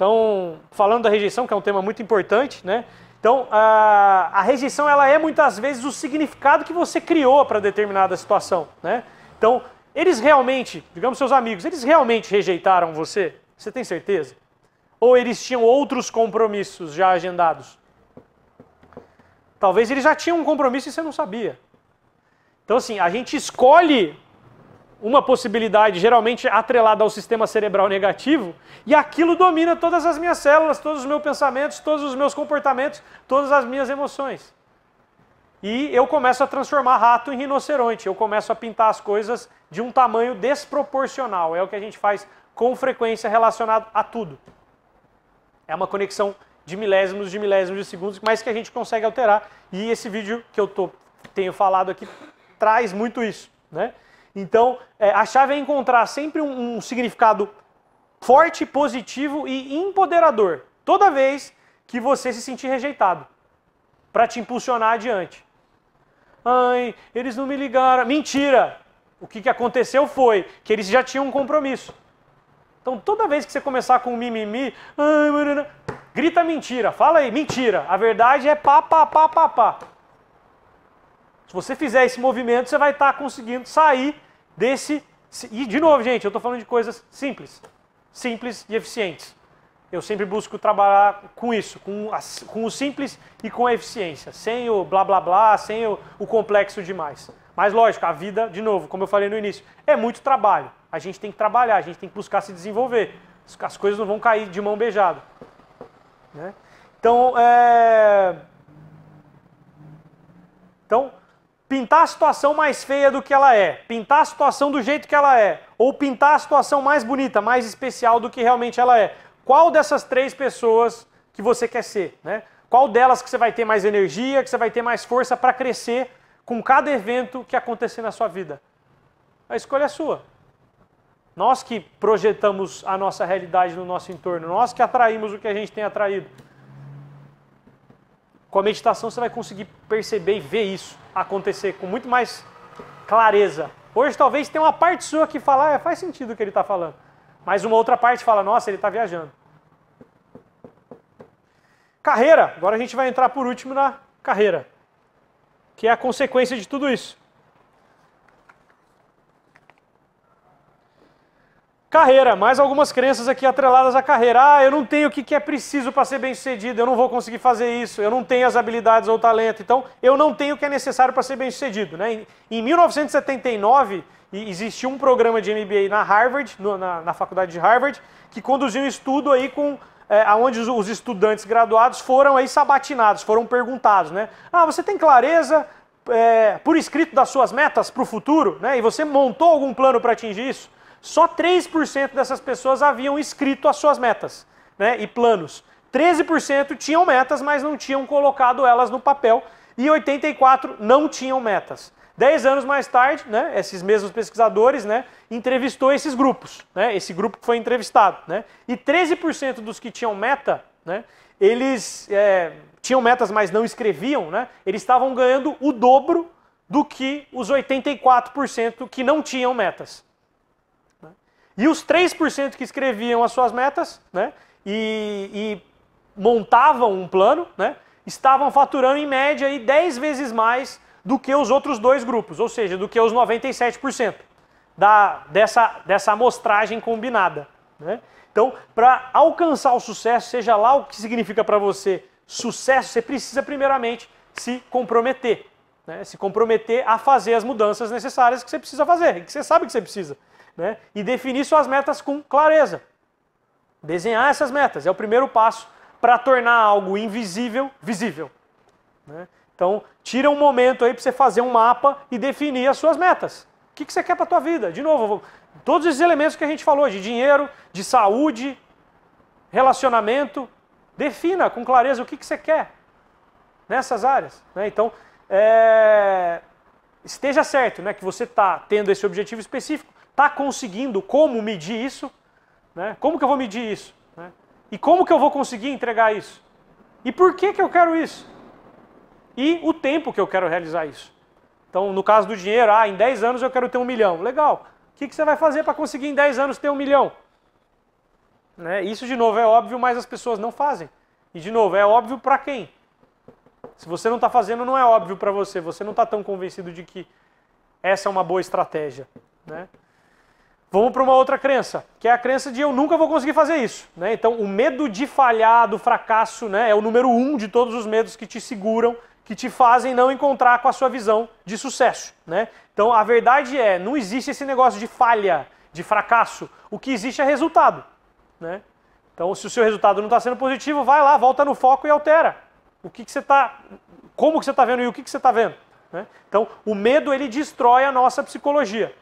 Speaker 1: Então, falando da rejeição, que é um tema muito importante, né? Então, a, a rejeição ela é muitas vezes o significado que você criou para determinada situação, né? Então, eles realmente, digamos seus amigos, eles realmente rejeitaram você? Você tem certeza? Ou eles tinham outros compromissos já agendados? Talvez eles já tinham um compromisso e você não sabia. Então, assim, a gente escolhe uma possibilidade geralmente atrelada ao sistema cerebral negativo, e aquilo domina todas as minhas células, todos os meus pensamentos, todos os meus comportamentos, todas as minhas emoções. E eu começo a transformar rato em rinoceronte, eu começo a pintar as coisas de um tamanho desproporcional. É o que a gente faz com frequência relacionado a tudo. É uma conexão de milésimos de milésimos de segundos, mas que a gente consegue alterar. E esse vídeo que eu tô, tenho falado aqui traz muito isso, né? Então, é, a chave é encontrar sempre um, um significado forte, positivo e empoderador. Toda vez que você se sentir rejeitado, para te impulsionar adiante. Ai, eles não me ligaram. Mentira! O que, que aconteceu foi que eles já tinham um compromisso. Então, toda vez que você começar com mimimi, ai, grita mentira, fala aí, mentira. A verdade é pá, pá, pá, pá, pá. Se você fizer esse movimento, você vai estar tá conseguindo sair desse. E, de novo, gente, eu estou falando de coisas simples. Simples e eficientes. Eu sempre busco trabalhar com isso, com, a, com o simples e com a eficiência, sem o blá blá blá, sem o, o complexo demais. Mas lógico, a vida, de novo, como eu falei no início, é muito trabalho. A gente tem que trabalhar, a gente tem que buscar se desenvolver. As coisas não vão cair de mão beijada. Né? Então, é... então pintar a situação mais feia do que ela é, pintar a situação do jeito que ela é, ou pintar a situação mais bonita, mais especial do que realmente ela é. Qual dessas três pessoas que você quer ser, né? Qual delas que você vai ter mais energia, que você vai ter mais força para crescer com cada evento que acontecer na sua vida? A escolha é sua. Nós que projetamos a nossa realidade no nosso entorno, nós que atraímos o que a gente tem atraído. Com a meditação você vai conseguir perceber e ver isso acontecer com muito mais clareza. Hoje talvez tenha uma parte sua que fala, ah, faz sentido o que ele está falando. Mas uma outra parte fala, nossa, ele está viajando. Carreira. Agora a gente vai entrar por último na carreira, que é a consequência de tudo isso. Carreira, mais algumas crenças aqui atreladas à carreira. Ah, eu não tenho o que é preciso para ser bem-sucedido, eu não vou conseguir fazer isso, eu não tenho as habilidades ou o talento, então eu não tenho o que é necessário para ser bem-sucedido. Né? Em 1979, existiu um programa de MBA na Harvard, na, na faculdade de Harvard, que conduziu um estudo aí com é, onde os, estudantes graduados foram aí sabatinados, foram perguntados, né? Ah, você tem clareza é, por escrito das suas metas para o futuro, né? E você montou algum plano para atingir isso? Só 3% dessas pessoas haviam escrito as suas metas né, e planos. 13% tinham metas, mas não tinham colocado elas no papel, e 84% não tinham metas. Dez anos mais tarde, né, esses mesmos pesquisadores né, entrevistou esses grupos, né, esse grupo que foi entrevistado. Né, e 13% dos que tinham meta, né, eles é, tinham metas, mas não escreviam, né, eles estavam ganhando o dobro do que os 84% que não tinham metas. E os 3% que escreviam as suas metas né, e, e montavam um plano, né, estavam faturando em média aí 10 vezes mais do que os outros dois grupos, ou seja, do que os 97% da, dessa, dessa amostragem combinada. Né? Então, para alcançar o sucesso, seja lá o que significa para você sucesso, você precisa primeiramente se comprometer. Né? Se comprometer a fazer as mudanças necessárias que você precisa fazer, que você sabe que você precisa né? e definir suas metas com clareza. Desenhar essas metas é o primeiro passo para tornar algo invisível visível. Né? Então, tira um momento aí para você fazer um mapa e definir as suas metas. O que, que você quer para a tua vida? De novo, todos esses elementos que a gente falou, de dinheiro, de saúde, relacionamento, defina com clareza o que, que você quer nessas áreas. Né? Então, é... esteja certo né, que você está tendo esse objetivo específico, está conseguindo como medir isso? Né? Como que eu vou medir isso? Né? E como que eu vou conseguir entregar isso? E por que, que eu quero isso? E o tempo que eu quero realizar isso. Então, no caso do dinheiro, ah, em 10 anos eu quero ter um milhão. Legal. O que, que você vai fazer para conseguir em 10 anos ter um milhão? Né? Isso, de novo, é óbvio, mas as pessoas não fazem. E, de novo, é óbvio para quem? Se você não está fazendo, não é óbvio para você. Você não está tão convencido de que essa é uma boa estratégia. Né? Vamos para uma outra crença, que é a crença de eu nunca vou conseguir fazer isso. Né? Então, o medo de falhar, do fracasso, né, é o número um de todos os medos que te seguram, que te fazem não encontrar com a sua visão de sucesso. Né? Então, a verdade é, não existe esse negócio de falha, de fracasso. O que existe é resultado. Né? Então, se o seu resultado não está sendo positivo, vai lá, volta no foco e altera. O que, que você está, como que você está vendo e o que, que você está vendo. Né? Então, o medo ele destrói a nossa psicologia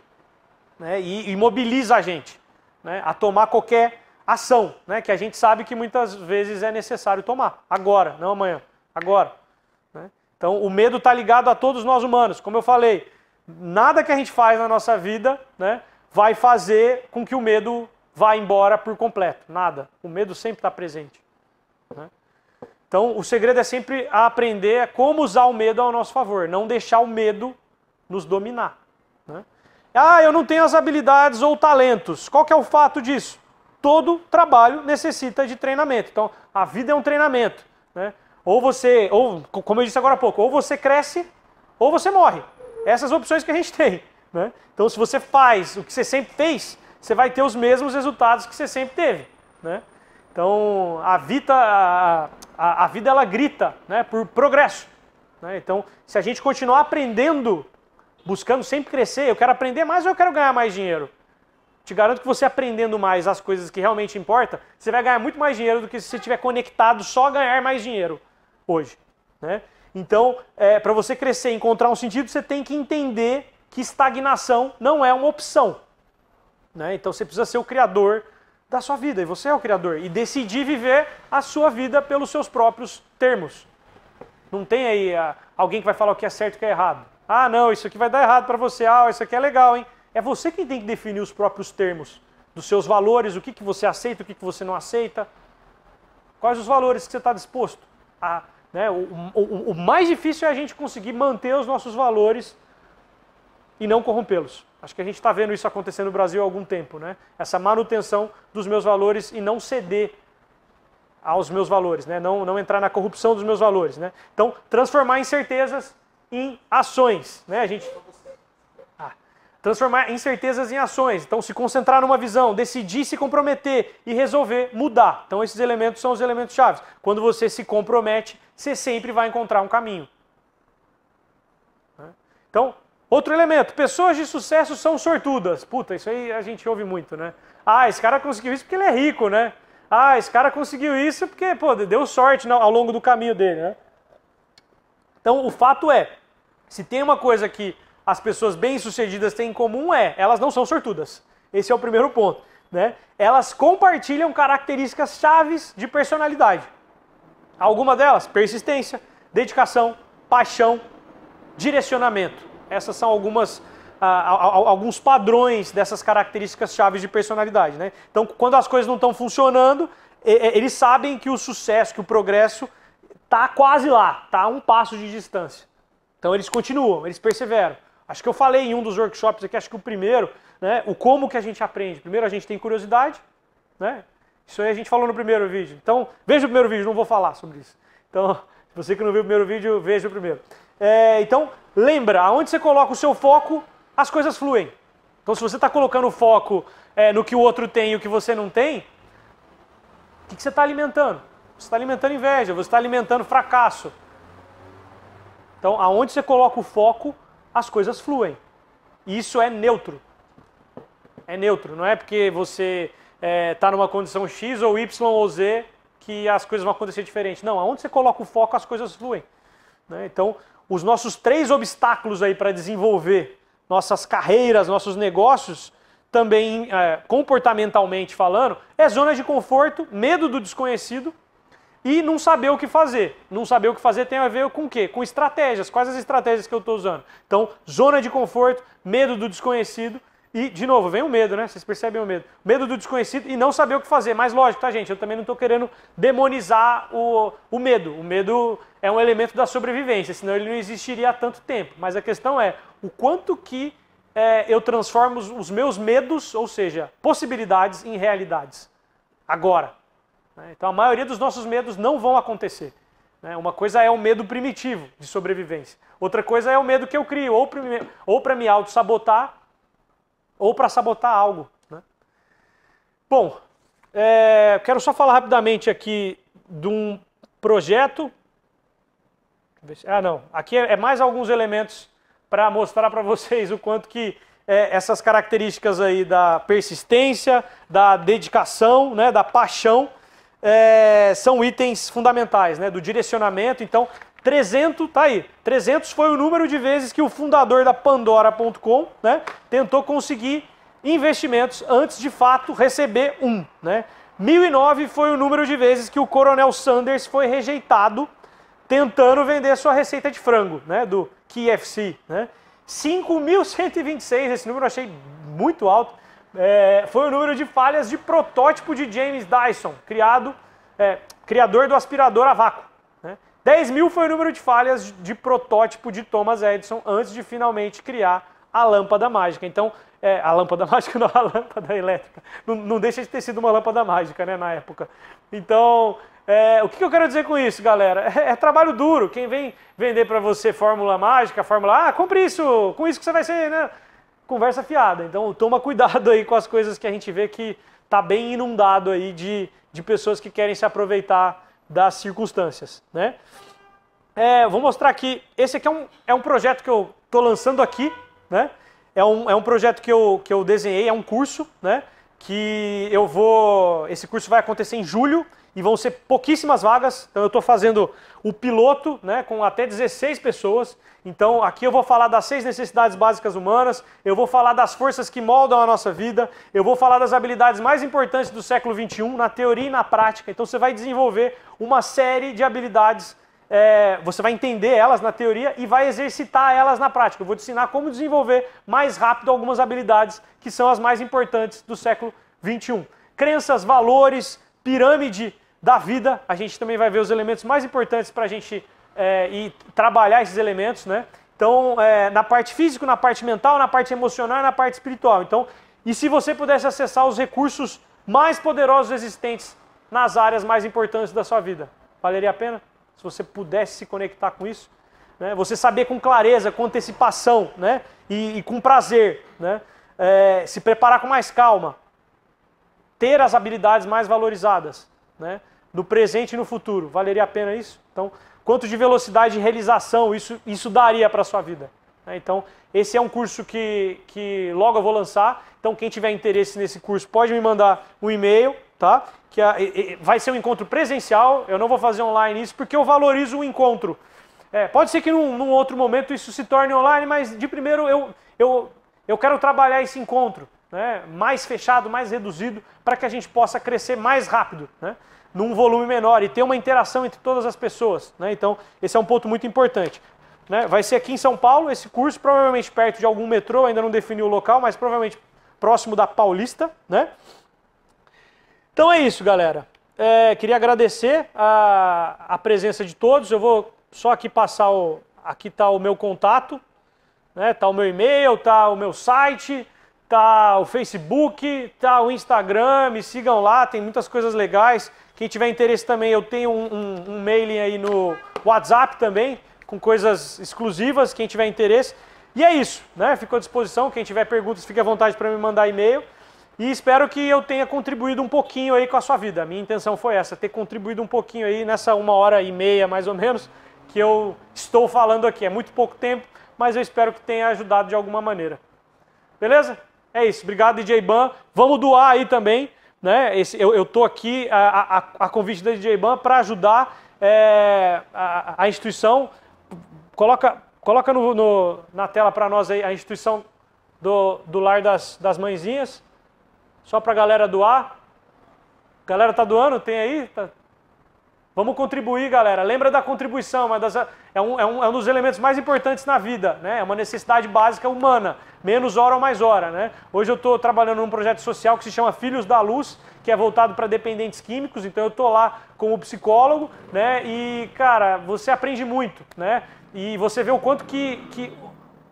Speaker 1: né, e, e mobiliza a gente né, a tomar qualquer ação, né, que a gente sabe que muitas vezes é necessário tomar. Agora, não amanhã, agora. Né? Então, o medo está ligado a todos nós humanos. Como eu falei, nada que a gente faz na nossa vida né, vai fazer com que o medo vá embora por completo. Nada. O medo sempre está presente. Né? Então, o segredo é sempre aprender como usar o medo ao nosso favor, não deixar o medo nos dominar. Ah, eu não tenho as habilidades ou talentos. Qual que é o fato disso? Todo trabalho necessita de treinamento. Então, a vida é um treinamento. Né? Ou você, ou como eu disse agora há pouco, ou você cresce ou você morre. Essas opções que a gente tem. Né? Então, se você faz o que você sempre fez, você vai ter os mesmos resultados que você sempre teve. Né? Então, a vida, a, a, a vida ela grita né, por progresso. Né? Então, se a gente continuar aprendendo buscando sempre crescer. Eu quero aprender mais ou eu quero ganhar mais dinheiro? Te garanto que você aprendendo mais as coisas que realmente importam, você vai ganhar muito mais dinheiro do que se você estiver conectado só a ganhar mais dinheiro hoje. Né? Então, é, para você crescer e encontrar um sentido, você tem que entender que estagnação não é uma opção. Né? Então, você precisa ser o criador da sua vida, e você é o criador, e decidir viver a sua vida pelos seus próprios termos. Não tem aí a, ah, alguém que vai falar o que é certo e o que é errado. Ah, não, isso aqui vai dar errado para você. Ah, isso aqui é legal, hein? É você quem tem que definir os próprios termos dos seus valores, o que, que você aceita, o que, que você não aceita. Quais os valores que você está disposto a. Né? O, o, o mais difícil é a gente conseguir manter os nossos valores e não corrompê-los. Acho que a gente está vendo isso acontecer no Brasil há algum tempo, né? Essa manutenção dos meus valores e não ceder aos meus valores, né? Não, não entrar na corrupção dos meus valores, né? Então, transformar incertezas em ações. Né? A gente ah, transformar incertezas em ações. Então, se concentrar numa visão, decidir se comprometer e resolver mudar. Então, esses elementos são os elementos chaves. Quando você se compromete, você sempre vai encontrar um caminho. Então, outro elemento: pessoas de sucesso são sortudas. Puta, isso aí a gente ouve muito, né? Ah, esse cara conseguiu isso porque ele é rico, né? Ah, esse cara conseguiu isso porque, pô, deu sorte ao longo do caminho dele, né? Então, o fato é, se tem uma coisa que as pessoas bem-sucedidas têm em comum é, elas não são sortudas. Esse é o primeiro ponto. Né? Elas compartilham características chaves de personalidade. Alguma delas, persistência, dedicação, paixão, direcionamento. Essas são algumas ah, alguns padrões dessas características chaves de personalidade. Né? Então, quando as coisas não estão funcionando, eles sabem que o sucesso, que o progresso está quase lá, está a um passo de distância. Então eles continuam, eles perseveram. Acho que eu falei em um dos workshops aqui, acho que o primeiro, né, o como que a gente aprende. Primeiro a gente tem curiosidade, né? Isso aí a gente falou no primeiro vídeo. Então, veja o primeiro vídeo, não vou falar sobre isso. Então, você que não viu o primeiro vídeo, veja o primeiro. É, então, lembra, aonde você coloca o seu foco, as coisas fluem. Então, se você está colocando o foco é, no que o outro tem e o que você não tem, o que, que você está alimentando? Você está alimentando inveja, você está alimentando fracasso. Então, aonde você coloca o foco, as coisas fluem. E isso é neutro. É neutro, não é porque você está é, tá numa condição X ou Y ou Z que as coisas vão acontecer diferente. Não, aonde você coloca o foco, as coisas fluem. Né? Então, os nossos três obstáculos aí para desenvolver nossas carreiras, nossos negócios, também é, comportamentalmente falando, é zona de conforto, medo do desconhecido e não saber o que fazer. Não saber o que fazer tem a ver com o quê? Com estratégias. Quais as estratégias que eu estou usando? Então, zona de conforto, medo do desconhecido. E, de novo, vem o medo, né? Vocês percebem o medo. Medo do desconhecido e não saber o que fazer. Mas lógico, tá, gente? Eu também não estou querendo demonizar o, o medo. O medo é um elemento da sobrevivência, senão ele não existiria há tanto tempo. Mas a questão é o quanto que é, eu transformo os meus medos, ou seja, possibilidades, em realidades. Agora. Né? Então a maioria dos nossos medos não vão acontecer. Né? Uma coisa é o medo primitivo de sobrevivência. Outra coisa é o medo que eu crio, ou para me auto-sabotar, ou para sabotar algo. Né? Bom, é, quero só falar rapidamente aqui de um projeto. Ah, não. Aqui é, é mais alguns elementos para mostrar para vocês o quanto que é, essas características aí da persistência, da dedicação, né, da paixão, é, são itens fundamentais, né? Do direcionamento, então 300, tá aí. 300 foi o número de vezes que o fundador da Pandora.com, né, tentou conseguir investimentos antes de fato receber um, né? 1009 foi o número de vezes que o Coronel Sanders foi rejeitado tentando vender sua receita de frango, né, do KFC, né? 5.126, esse número eu achei muito alto é, foi o número de falhas de protótipo de James Dyson, criado, é, criador do aspirador a vácuo. Né? 10 mil foi o número de falhas de, de protótipo de Thomas Edison antes de finalmente criar a lâmpada mágica. Então, é, a lâmpada mágica não, a lâmpada elétrica. Não, não, deixa de ter sido uma lâmpada mágica, né, na época. Então, é, o que, eu quero dizer com isso, galera? É, é trabalho duro. Quem vem vender para você fórmula mágica, fórmula, ah, compre isso, com isso que você vai ser, né? conversa fiada. Então toma cuidado aí com as coisas que a gente vê que está bem inundado aí de, de pessoas que querem se aproveitar das circunstâncias. Né? É, vou mostrar aqui, esse aqui é um, é um projeto que eu estou lançando aqui, né? É um, é um projeto que eu, que eu desenhei, é um curso, né? Que eu vou. Esse curso vai acontecer em julho e vão ser pouquíssimas vagas. Então eu estou fazendo o piloto né, com até 16 pessoas. Então aqui eu vou falar das seis necessidades básicas humanas, eu vou falar das forças que moldam a nossa vida, eu vou falar das habilidades mais importantes do século XXI, na teoria e na prática. Então você vai desenvolver uma série de habilidades. É, você vai entender elas na teoria e vai exercitar elas na prática. Eu vou te ensinar como desenvolver mais rápido algumas habilidades que são as mais importantes do século XXI. Crenças, valores, pirâmide da vida. A gente também vai ver os elementos mais importantes para a gente é, trabalhar esses elementos, né? Então, é, na parte física, na parte mental, na parte emocional, na parte espiritual. Então, e se você pudesse acessar os recursos mais poderosos existentes nas áreas mais importantes da sua vida, valeria a pena? Se você pudesse se conectar com isso, né? Você saber com clareza, com antecipação, né? E, e com prazer, né? É, se preparar com mais calma, ter as habilidades mais valorizadas, né? no presente e no futuro. Valeria a pena isso? Então, quanto de velocidade de realização isso, isso daria para a sua vida? Né? Então, esse é um curso que, que logo eu vou lançar. Então, quem tiver interesse nesse curso, pode me mandar um e-mail, tá? Que vai ser um encontro presencial. Eu não vou fazer online isso porque eu valorizo o encontro. É, pode ser que num, num outro momento isso se torne online, mas de primeiro eu, eu, eu quero trabalhar esse encontro né, mais fechado, mais reduzido, para que a gente possa crescer mais rápido, né, num volume menor e ter uma interação entre todas as pessoas. Né? Então, esse é um ponto muito importante. Né? Vai ser aqui em São Paulo esse curso, provavelmente perto de algum metrô, ainda não defini o local, mas provavelmente próximo da Paulista. Né? Então é isso, galera. É, queria agradecer a, a presença de todos. Eu vou só aqui passar o. Aqui está o meu contato, né? Tá o meu e-mail, tá o meu site tá o Facebook, tá o Instagram, me sigam lá, tem muitas coisas legais. Quem tiver interesse também, eu tenho um, um, um mailing aí no WhatsApp também, com coisas exclusivas, quem tiver interesse. E é isso, né? Fico à disposição, quem tiver perguntas, fique à vontade para me mandar e-mail. E espero que eu tenha contribuído um pouquinho aí com a sua vida. A minha intenção foi essa, ter contribuído um pouquinho aí nessa uma hora e meia, mais ou menos, que eu estou falando aqui. É muito pouco tempo, mas eu espero que tenha ajudado de alguma maneira. Beleza? É isso. Obrigado, DJ Ban. Vamos doar aí também. Né? Esse, eu estou aqui a, a, a, convite da DJ Ban para ajudar é, a, a, instituição. Coloca, coloca no, no na tela para nós aí a instituição do, do Lar das, das Mãezinhas. Só para a galera doar. Galera tá doando? Tem aí? Tá, Vamos contribuir, galera. Lembra da contribuição, das, é, um, é, um, é, um, dos elementos mais importantes na vida, né? É uma necessidade básica humana, menos hora ou mais hora, né? Hoje eu estou trabalhando num projeto social que se chama Filhos da Luz, que é voltado para dependentes químicos, então eu estou lá como psicólogo, né? E, cara, você aprende muito, né? E você vê o quanto que, que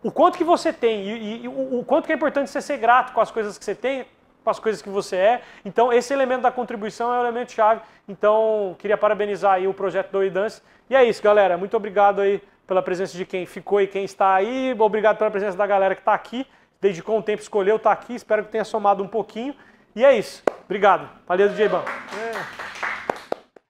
Speaker 1: o quanto que você tem e, e, e o, o, quanto que é importante você ser grato com as coisas que você tem, para as coisas que você é. Então, esse elemento da contribuição é o um elemento chave. Então, queria parabenizar aí o projeto do Dance. E é isso, galera. Muito obrigado aí pela presença de quem ficou e quem está aí. Obrigado pela presença da galera que está aqui. Dedicou um tempo, escolheu, estar tá aqui. Espero que tenha somado um pouquinho. E é isso. Obrigado. Valeu, DJ Ban. É.